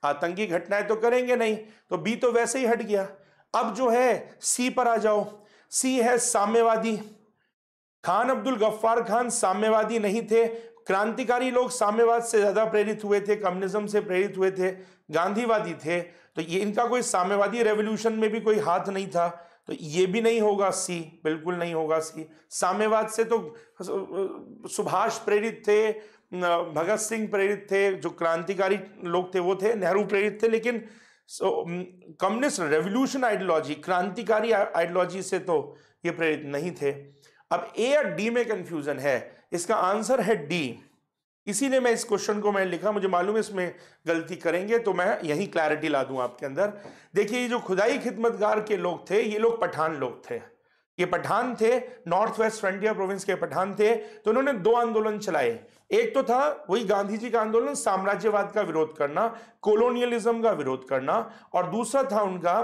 आतंकी घटनाएं तो करेंगे नहीं तो बी तो वैसे ही हट गया अब जो है सी पर आ जाओ सी है साम्यवादी खान अब्दुल गफ्फार खान साम्यवादी नहीं थे क्रांतिकारी लोग साम्यवाद से ज़्यादा प्रेरित हुए थे कम्युनिज्म से प्रेरित हुए थे गांधीवादी थे तो ये इनका कोई साम्यवादी रेवोल्यूशन में भी कोई हाथ नहीं था तो ये भी नहीं होगा सी बिल्कुल नहीं होगा सी साम्यवाद से तो सुभाष प्रेरित थे भगत सिंह प्रेरित थे जो क्रांतिकारी लोग थे वो थे नेहरू प्रेरित थे लेकिन कम्युनिस्ट रेवोल्यूशन आइडियोलॉजी क्रांतिकारी आइडियोलॉजी से तो ये प्रेरित नहीं थे अब ए या डी में कंफ्यूजन है इसका आंसर है डी इसीलिए मैं इस क्वेश्चन को मैं लिखा मुझे मालूम है इसमें गलती करेंगे तो मैं यही क्लैरिटी ला दूं आपके अंदर देखिए ये जो खुदाई खिदमतगार के लोग थे ये लोग पठान लोग थे ये पठान थे नॉर्थ वेस्ट फ्रंटियर प्रोविंस के पठान थे तो उन्होंने दो आंदोलन चलाए एक तो था वही गांधी जी का आंदोलन साम्राज्यवाद का विरोध करना कोलोनियलिज्म का विरोध करना और दूसरा था उनका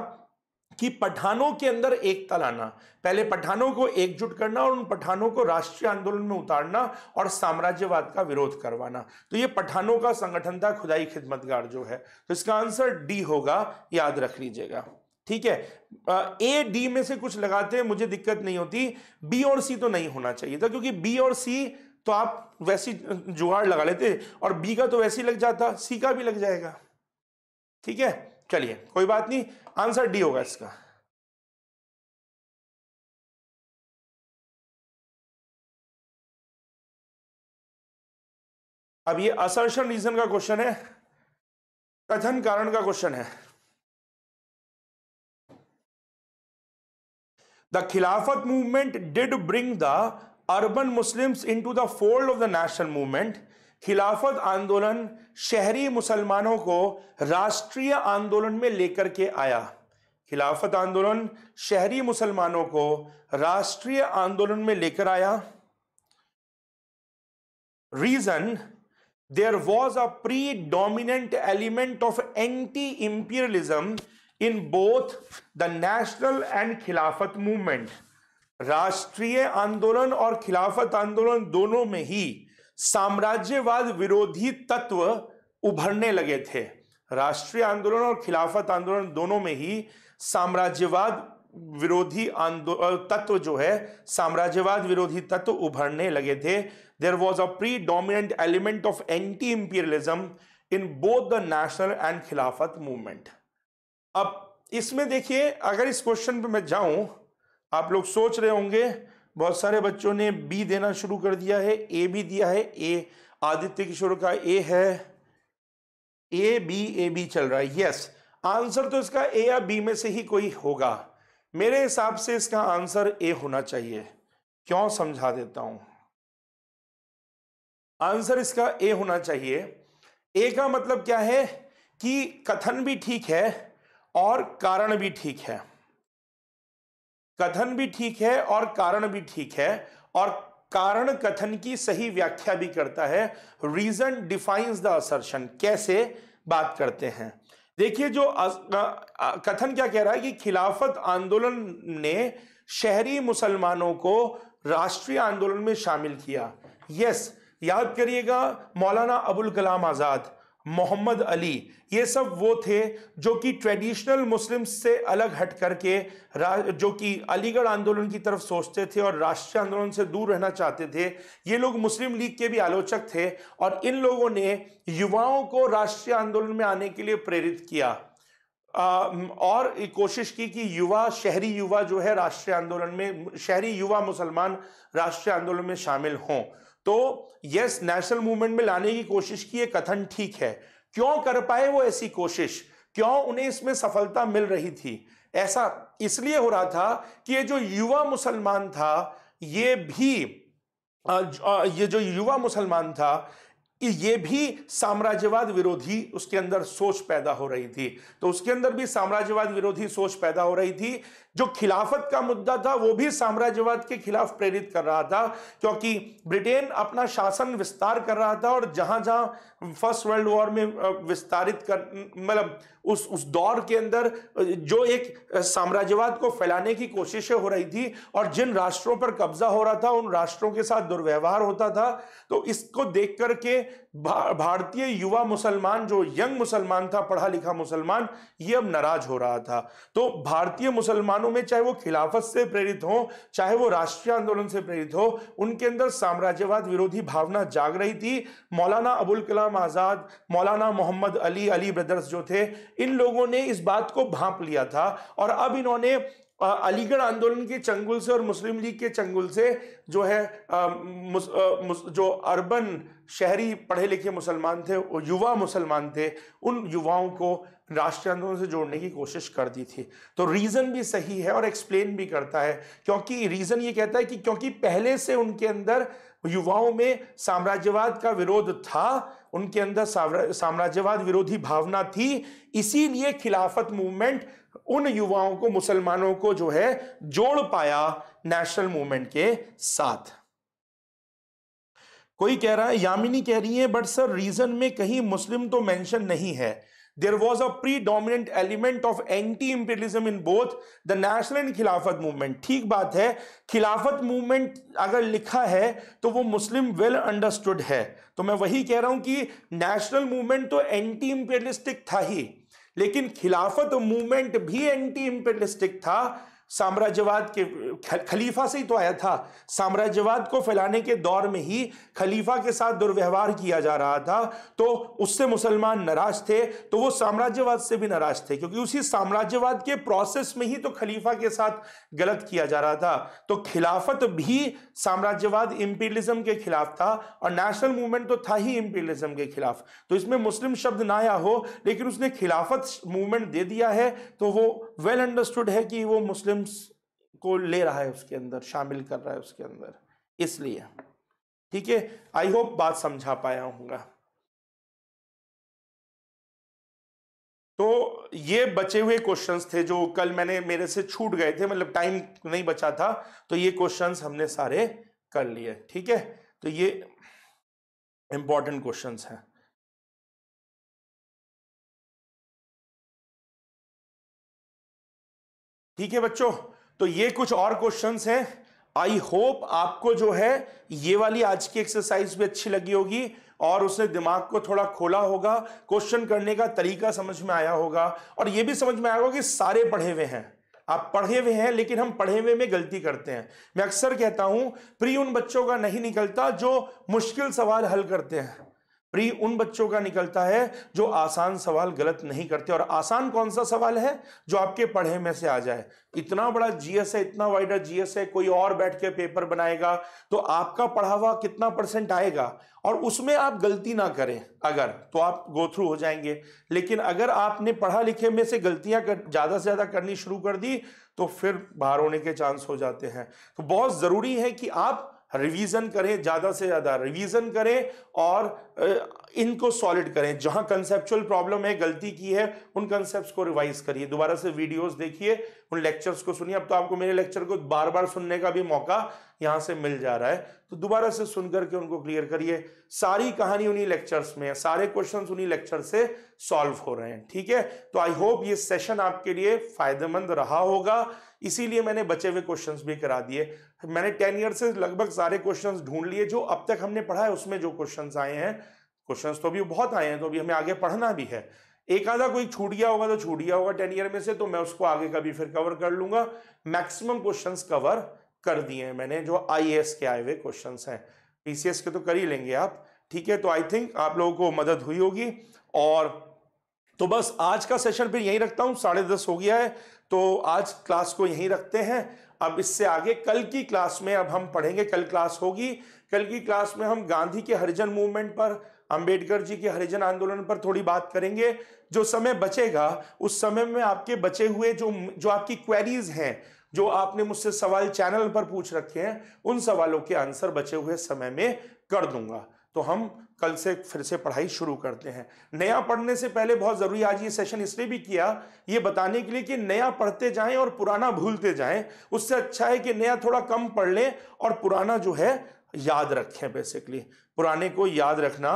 कि पठानों के अंदर एकता लाना पहले पठानों को एकजुट करना और उन पठानों को राष्ट्रीय आंदोलन में उतारना और साम्राज्यवाद का विरोध करवाना तो ये पठानों का संगठन था खुदाई खिदमतगार जो है तो इसका आंसर डी होगा याद रख लीजिएगा ठीक है ए डी में से कुछ लगाते हैं मुझे दिक्कत नहीं होती बी और सी तो नहीं होना चाहिए था क्योंकि बी और सी तो आप वैसी जुगाड़ लगा लेते और बी का तो वैसे ही लग जाता सी का भी लग जाएगा ठीक है चलिए कोई बात नहीं आंसर डी होगा इसका अब ये असर्शन रीजन का क्वेश्चन है कथन कारण का क्वेश्चन है the Khilafat movement did bring the urban Muslims into the fold of the national movement Khilafat आंदोलन शहरी मुसलमानों को राष्ट्रीय आंदोलन में लेकर के आया खिलाफत आंदोलन शहरी मुसलमानों को राष्ट्रीय आंदोलन में लेकर आया reason there was a predominant element of anti imperialism in both the national and Khilafat movement राष्ट्रीय आंदोलन और खिलाफत आंदोलन दोनों में ही साम्राज्यवाद विरोधी तत्व उभरने लगे थे राष्ट्रीय आंदोलन और खिलाफत आंदोलन दोनों में ही साम्राज्यवाद विरोधी तत्व जो है साम्राज्यवाद विरोधी तत्व उभरने लगे थे there was a predominant element of anti imperialism in both the national and Khilafat movement अब इसमें देखिए अगर इस क्वेश्चन पे मैं जाऊं आप लोग सोच रहे होंगे बहुत सारे बच्चों ने बी देना शुरू कर दिया है ए भी दिया है ए आदित्य किशोर का ए है ए बी ए बी चल रहा है यस आंसर तो इसका ए या बी में से ही कोई होगा मेरे हिसाब से इसका आंसर ए होना चाहिए क्यों समझा देता हूं आंसर इसका ए होना चाहिए ए का मतलब क्या है कि कथन भी ठीक है और कारण भी ठीक है कथन भी ठीक है और कारण भी ठीक है और कारण कथन की सही व्याख्या भी करता है रीजन डिफाइंस द असर्शन कैसे बात करते हैं देखिए जो कथन क्या कह रहा है कि खिलाफत आंदोलन ने शहरी मुसलमानों को राष्ट्रीय आंदोलन में शामिल किया यस याद करिएगा मौलाना अबुल कलाम आज़ाद मोहम्मद अली ये सब वो थे जो कि ट्रेडिशनल मुस्लिम से अलग हट करके जो कि अलीगढ़ आंदोलन की तरफ सोचते थे और राष्ट्रीय आंदोलन से दूर रहना चाहते थे ये लोग मुस्लिम लीग के भी आलोचक थे और इन लोगों ने युवाओं को राष्ट्रीय आंदोलन में आने के लिए प्रेरित किया और कोशिश की कि युवा शहरी युवा जो है राष्ट्रीय आंदोलन में शहरी युवा मुसलमान राष्ट्रीय आंदोलन में शामिल हों तो यस नेशनल मूवमेंट में लाने की कोशिश की कथन ठीक है क्यों कर पाए वो ऐसी कोशिश क्यों उन्हें इसमें सफलता मिल रही थी ऐसा इसलिए हो रहा था कि ये जो युवा मुसलमान था ये भी ये जो युवा मुसलमान था ये भी साम्राज्यवाद विरोधी उसके अंदर सोच पैदा हो रही थी तो उसके अंदर भी साम्राज्यवाद विरोधी सोच पैदा हो रही थी जो खिलाफत का मुद्दा था वो भी साम्राज्यवाद के खिलाफ प्रेरित कर रहा था क्योंकि ब्रिटेन अपना शासन विस्तार कर रहा था और जहां जहां फर्स्ट वर्ल्ड वॉर में विस्तारित कर मतलब उस उस दौर के अंदर जो एक साम्राज्यवाद को फैलाने की कोशिशें हो रही थी और जिन राष्ट्रों पर कब्जा हो रहा था उन राष्ट्रों के साथ दुर्व्यवहार होता था तो इसको देख करके भारतीय युवा मुसलमान जो यंग मुसलमान था पढ़ा लिखा मुसलमान ये अब नाराज हो रहा था तो भारतीय मुसलमानों में चाहे वो खिलाफत से प्रेरित हो चाहे वो राष्ट्रीय आंदोलन से प्रेरित हो उनके अंदर साम्राज्यवाद विरोधी भावना जाग रही थी मौलाना अबुल कलाम आज़ाद मौलाना मोहम्मद अली अली ब्रदर्स जो थे इन लोगों ने इस बात को भांप लिया था और अब इन्होंने अलीगढ़ आंदोलन के चंगुल से और मुस्लिम लीग के चंगुल से जो है आ, मुस, आ, मुस, जो अर्बन शहरी पढ़े लिखे मुसलमान थे वो युवा मुसलमान थे उन युवाओं को राष्ट्रीय आंदोलन से जोड़ने की कोशिश कर दी थी तो रीज़न भी सही है और एक्सप्लेन भी करता है क्योंकि रीज़न ये कहता है कि क्योंकि पहले से उनके अंदर युवाओं में साम्राज्यवाद का विरोध था उनके अंदर साम्राज्यवाद विरोधी भावना थी इसीलिए खिलाफत मूवमेंट उन युवाओं को मुसलमानों को जो है जोड़ पाया नेशनल मूवमेंट के साथ कोई कह रहा है यामिनी कह रही है बट सर रीजन में कहीं मुस्लिम तो मेंशन नहीं है there was a predominant element of anti imperialism in both the national and Khilafat movement ठीक बात है खिलाफत मूवमेंट अगर लिखा है तो वो मुस्लिम वेल अंडरस्टूड है तो मैं वही कह रहा हूं कि नेशनल मूवमेंट तो एंटी इंपीरियलिस्टिक था ही लेकिन खिलाफत मूवमेंट भी एंटी इंपेरियलिस्टिक था साम्राज्यवाद के खलीफा से ही तो आया था साम्राज्यवाद को फैलाने के दौर में ही खलीफा के साथ दुर्व्यवहार किया जा रहा था तो उससे मुसलमान नाराज थे तो वो साम्राज्यवाद से भी नाराज थे क्योंकि उसी साम्राज्यवाद के प्रोसेस में ही तो खलीफा के साथ गलत किया जा रहा था तो खिलाफत भी साम्राज्यवाद इम्पीरियलिज्म के खिलाफ था और नेशनल मूवमेंट तो था ही इम्पीरियलिज्म के खिलाफ तो इसमें मुस्लिम शब्द ना आया हो लेकिन उसने खिलाफत मूवमेंट दे दिया है तो वो वेल well अंडरस्टूड है कि वो मुस्लिम एलिमेंट्स को ले रहा है उसके अंदर शामिल कर रहा है उसके अंदर इसलिए ठीक है आई होप बात समझा पाया हूंगा तो ये बचे हुए क्वेश्चंस थे जो कल मैंने मेरे से छूट गए थे मतलब टाइम नहीं बचा था तो ये क्वेश्चंस हमने सारे कर लिए ठीक है तो ये इंपॉर्टेंट क्वेश्चंस हैं ठीक है बच्चों तो ये कुछ और क्वेश्चंस हैं आई होप आपको जो है ये वाली आज की एक्सरसाइज भी अच्छी लगी होगी और उसने दिमाग को थोड़ा खोला होगा क्वेश्चन करने का तरीका समझ में आया होगा और ये भी समझ में आया होगा कि सारे पढ़े हुए हैं आप पढ़े हुए हैं लेकिन हम पढ़े हुए में गलती करते हैं मैं अक्सर कहता हूं प्री उन बच्चों का नहीं निकलता जो मुश्किल सवाल हल करते हैं प्री उन बच्चों का निकलता है जो आसान सवाल गलत नहीं करते और आसान कौन सा सवाल है जो आपके पढ़े में से आ जाए इतना बड़ा जीएस है इतना वाइडर जीएस है कोई और बैठ के पेपर बनाएगा तो आपका पढ़ावा कितना परसेंट आएगा और उसमें आप गलती ना करें अगर तो आप गो थ्रू हो जाएंगे लेकिन अगर आपने पढ़ा लिखे में से गलतियां ज़्यादा से ज़्यादा करनी शुरू कर दी तो फिर बाहर होने के चांस हो जाते हैं तो बहुत ज़रूरी है कि आप रिवीजन करें ज़्यादा से ज़्यादा रिवीजन करें और इनको सॉलिड करें जहां कंसेप्चुअल प्रॉब्लम है गलती की है उन कंसेप्ट को रिवाइज करिए दोबारा से वीडियोस देखिए उन लेक्चर्स को सुनिए अब तो आपको मेरे लेक्चर को बार बार सुनने का भी मौका यहां से मिल जा रहा है तो दोबारा से सुन करके उनको क्लियर करिए सारी कहानी उन्हीं लेक्चर्स में है सारे क्वेश्चन उन्हीं लेक्चर से सॉल्व हो रहे हैं ठीक है तो आई होप ये सेशन आपके लिए फायदेमंद रहा होगा इसीलिए मैंने बचे हुए क्वेश्चन भी करा दिए मैंने टेन ईयर से लगभग सारे क्वेश्चन ढूंढ लिए जो अब तक हमने पढ़ा है उसमें जो क्वेश्चन आए हैं क्वेश्चन तो अभी बहुत आए हैं तो अभी हमें आगे पढ़ना भी है एक आधा कोई छूट गया होगा तो छूट गया होगा टेन ईयर में से तो मैं उसको आगे कभी फिर कवर कर लूंगा मैक्सिमम क्वेश्चन कवर कर दिए हैं मैंने जो आई के आए हुए क्वेश्चन हैं पीसीएस के तो कर ही लेंगे आप ठीक है तो आई थिंक आप लोगों को मदद हुई होगी और तो बस आज का सेशन फिर यहीं रखता हूं साढ़े दस हो गया है तो आज क्लास को यहीं रखते हैं अब इससे आगे कल की क्लास में अब हम पढ़ेंगे कल क्लास होगी कल की क्लास में हम गांधी के हरिजन मूवमेंट पर अंबेडकर जी के हरिजन आंदोलन पर थोड़ी बात करेंगे जो समय बचेगा उस समय में आपके बचे हुए जो जो आपकी क्वेरीज हैं जो आपने मुझसे सवाल चैनल पर पूछ रखे हैं उन सवालों के आंसर बचे हुए समय में कर दूंगा तो हम कल से फिर से पढ़ाई शुरू करते हैं नया पढ़ने से पहले बहुत ज़रूरी आज ये सेशन इसलिए भी किया ये बताने के लिए कि नया पढ़ते जाएं और पुराना भूलते जाएं उससे अच्छा है कि नया थोड़ा कम पढ़ लें और पुराना जो है याद रखें बेसिकली पुराने को याद रखना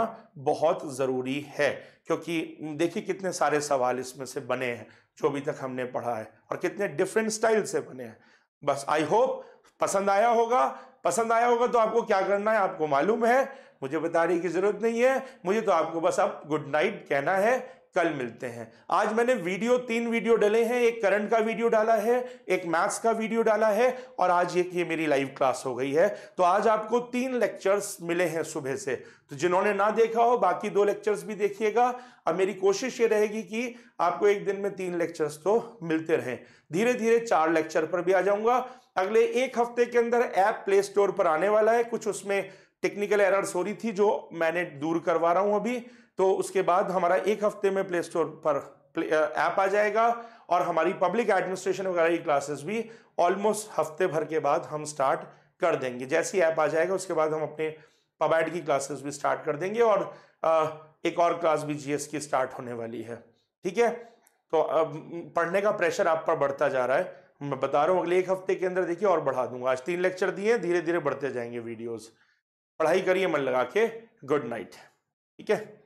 बहुत ज़रूरी है क्योंकि देखिए कितने सारे सवाल इसमें से बने हैं जो अभी तक हमने पढ़ा है और कितने डिफरेंट स्टाइल से बने हैं बस आई होप पसंद आया होगा पसंद आया होगा तो आपको क्या करना है आपको मालूम है मुझे बताने की ज़रूरत नहीं है मुझे तो आपको बस अब गुड नाइट कहना है कल मिलते हैं आज मैंने वीडियो तीन वीडियो डाले हैं एक करंट का वीडियो डाला है एक मैथ्स का वीडियो डाला है और आज एक ये मेरी लाइव क्लास हो गई है तो आज आपको तीन लेक्चर्स मिले हैं सुबह से तो जिन्होंने ना देखा हो बाकी दो लेक्चर्स भी देखिएगा अब मेरी कोशिश ये रहेगी कि आपको एक दिन में तीन लेक्चर्स तो मिलते रहें धीरे धीरे चार लेक्चर पर भी आ जाऊंगा अगले एक हफ्ते के अंदर ऐप प्ले स्टोर पर आने वाला है कुछ उसमें टेक्निकल एरर्स हो रही थी जो मैंने दूर करवा रहा हूं अभी तो उसके बाद हमारा एक हफ्ते में प्ले स्टोर पर ऐप आ जाएगा और हमारी पब्लिक एडमिनिस्ट्रेशन वगैरह की क्लासेस भी ऑलमोस्ट हफ्ते भर के बाद हम स्टार्ट कर देंगे जैसी ऐप आ जाएगा उसके बाद हम अपने पबैड की क्लासेस भी स्टार्ट कर देंगे और एक और क्लास भी जीएस की स्टार्ट होने वाली है ठीक है तो अब पढ़ने का प्रेशर आप पर बढ़ता जा रहा है मैं बता रहा हूँ अगले एक हफ्ते के अंदर देखिए और बढ़ा दूंगा आज तीन लेक्चर दिए धीरे धीरे बढ़ते जाएंगे वीडियोस पढ़ाई करिए मन लगा के गुड नाइट ठीक है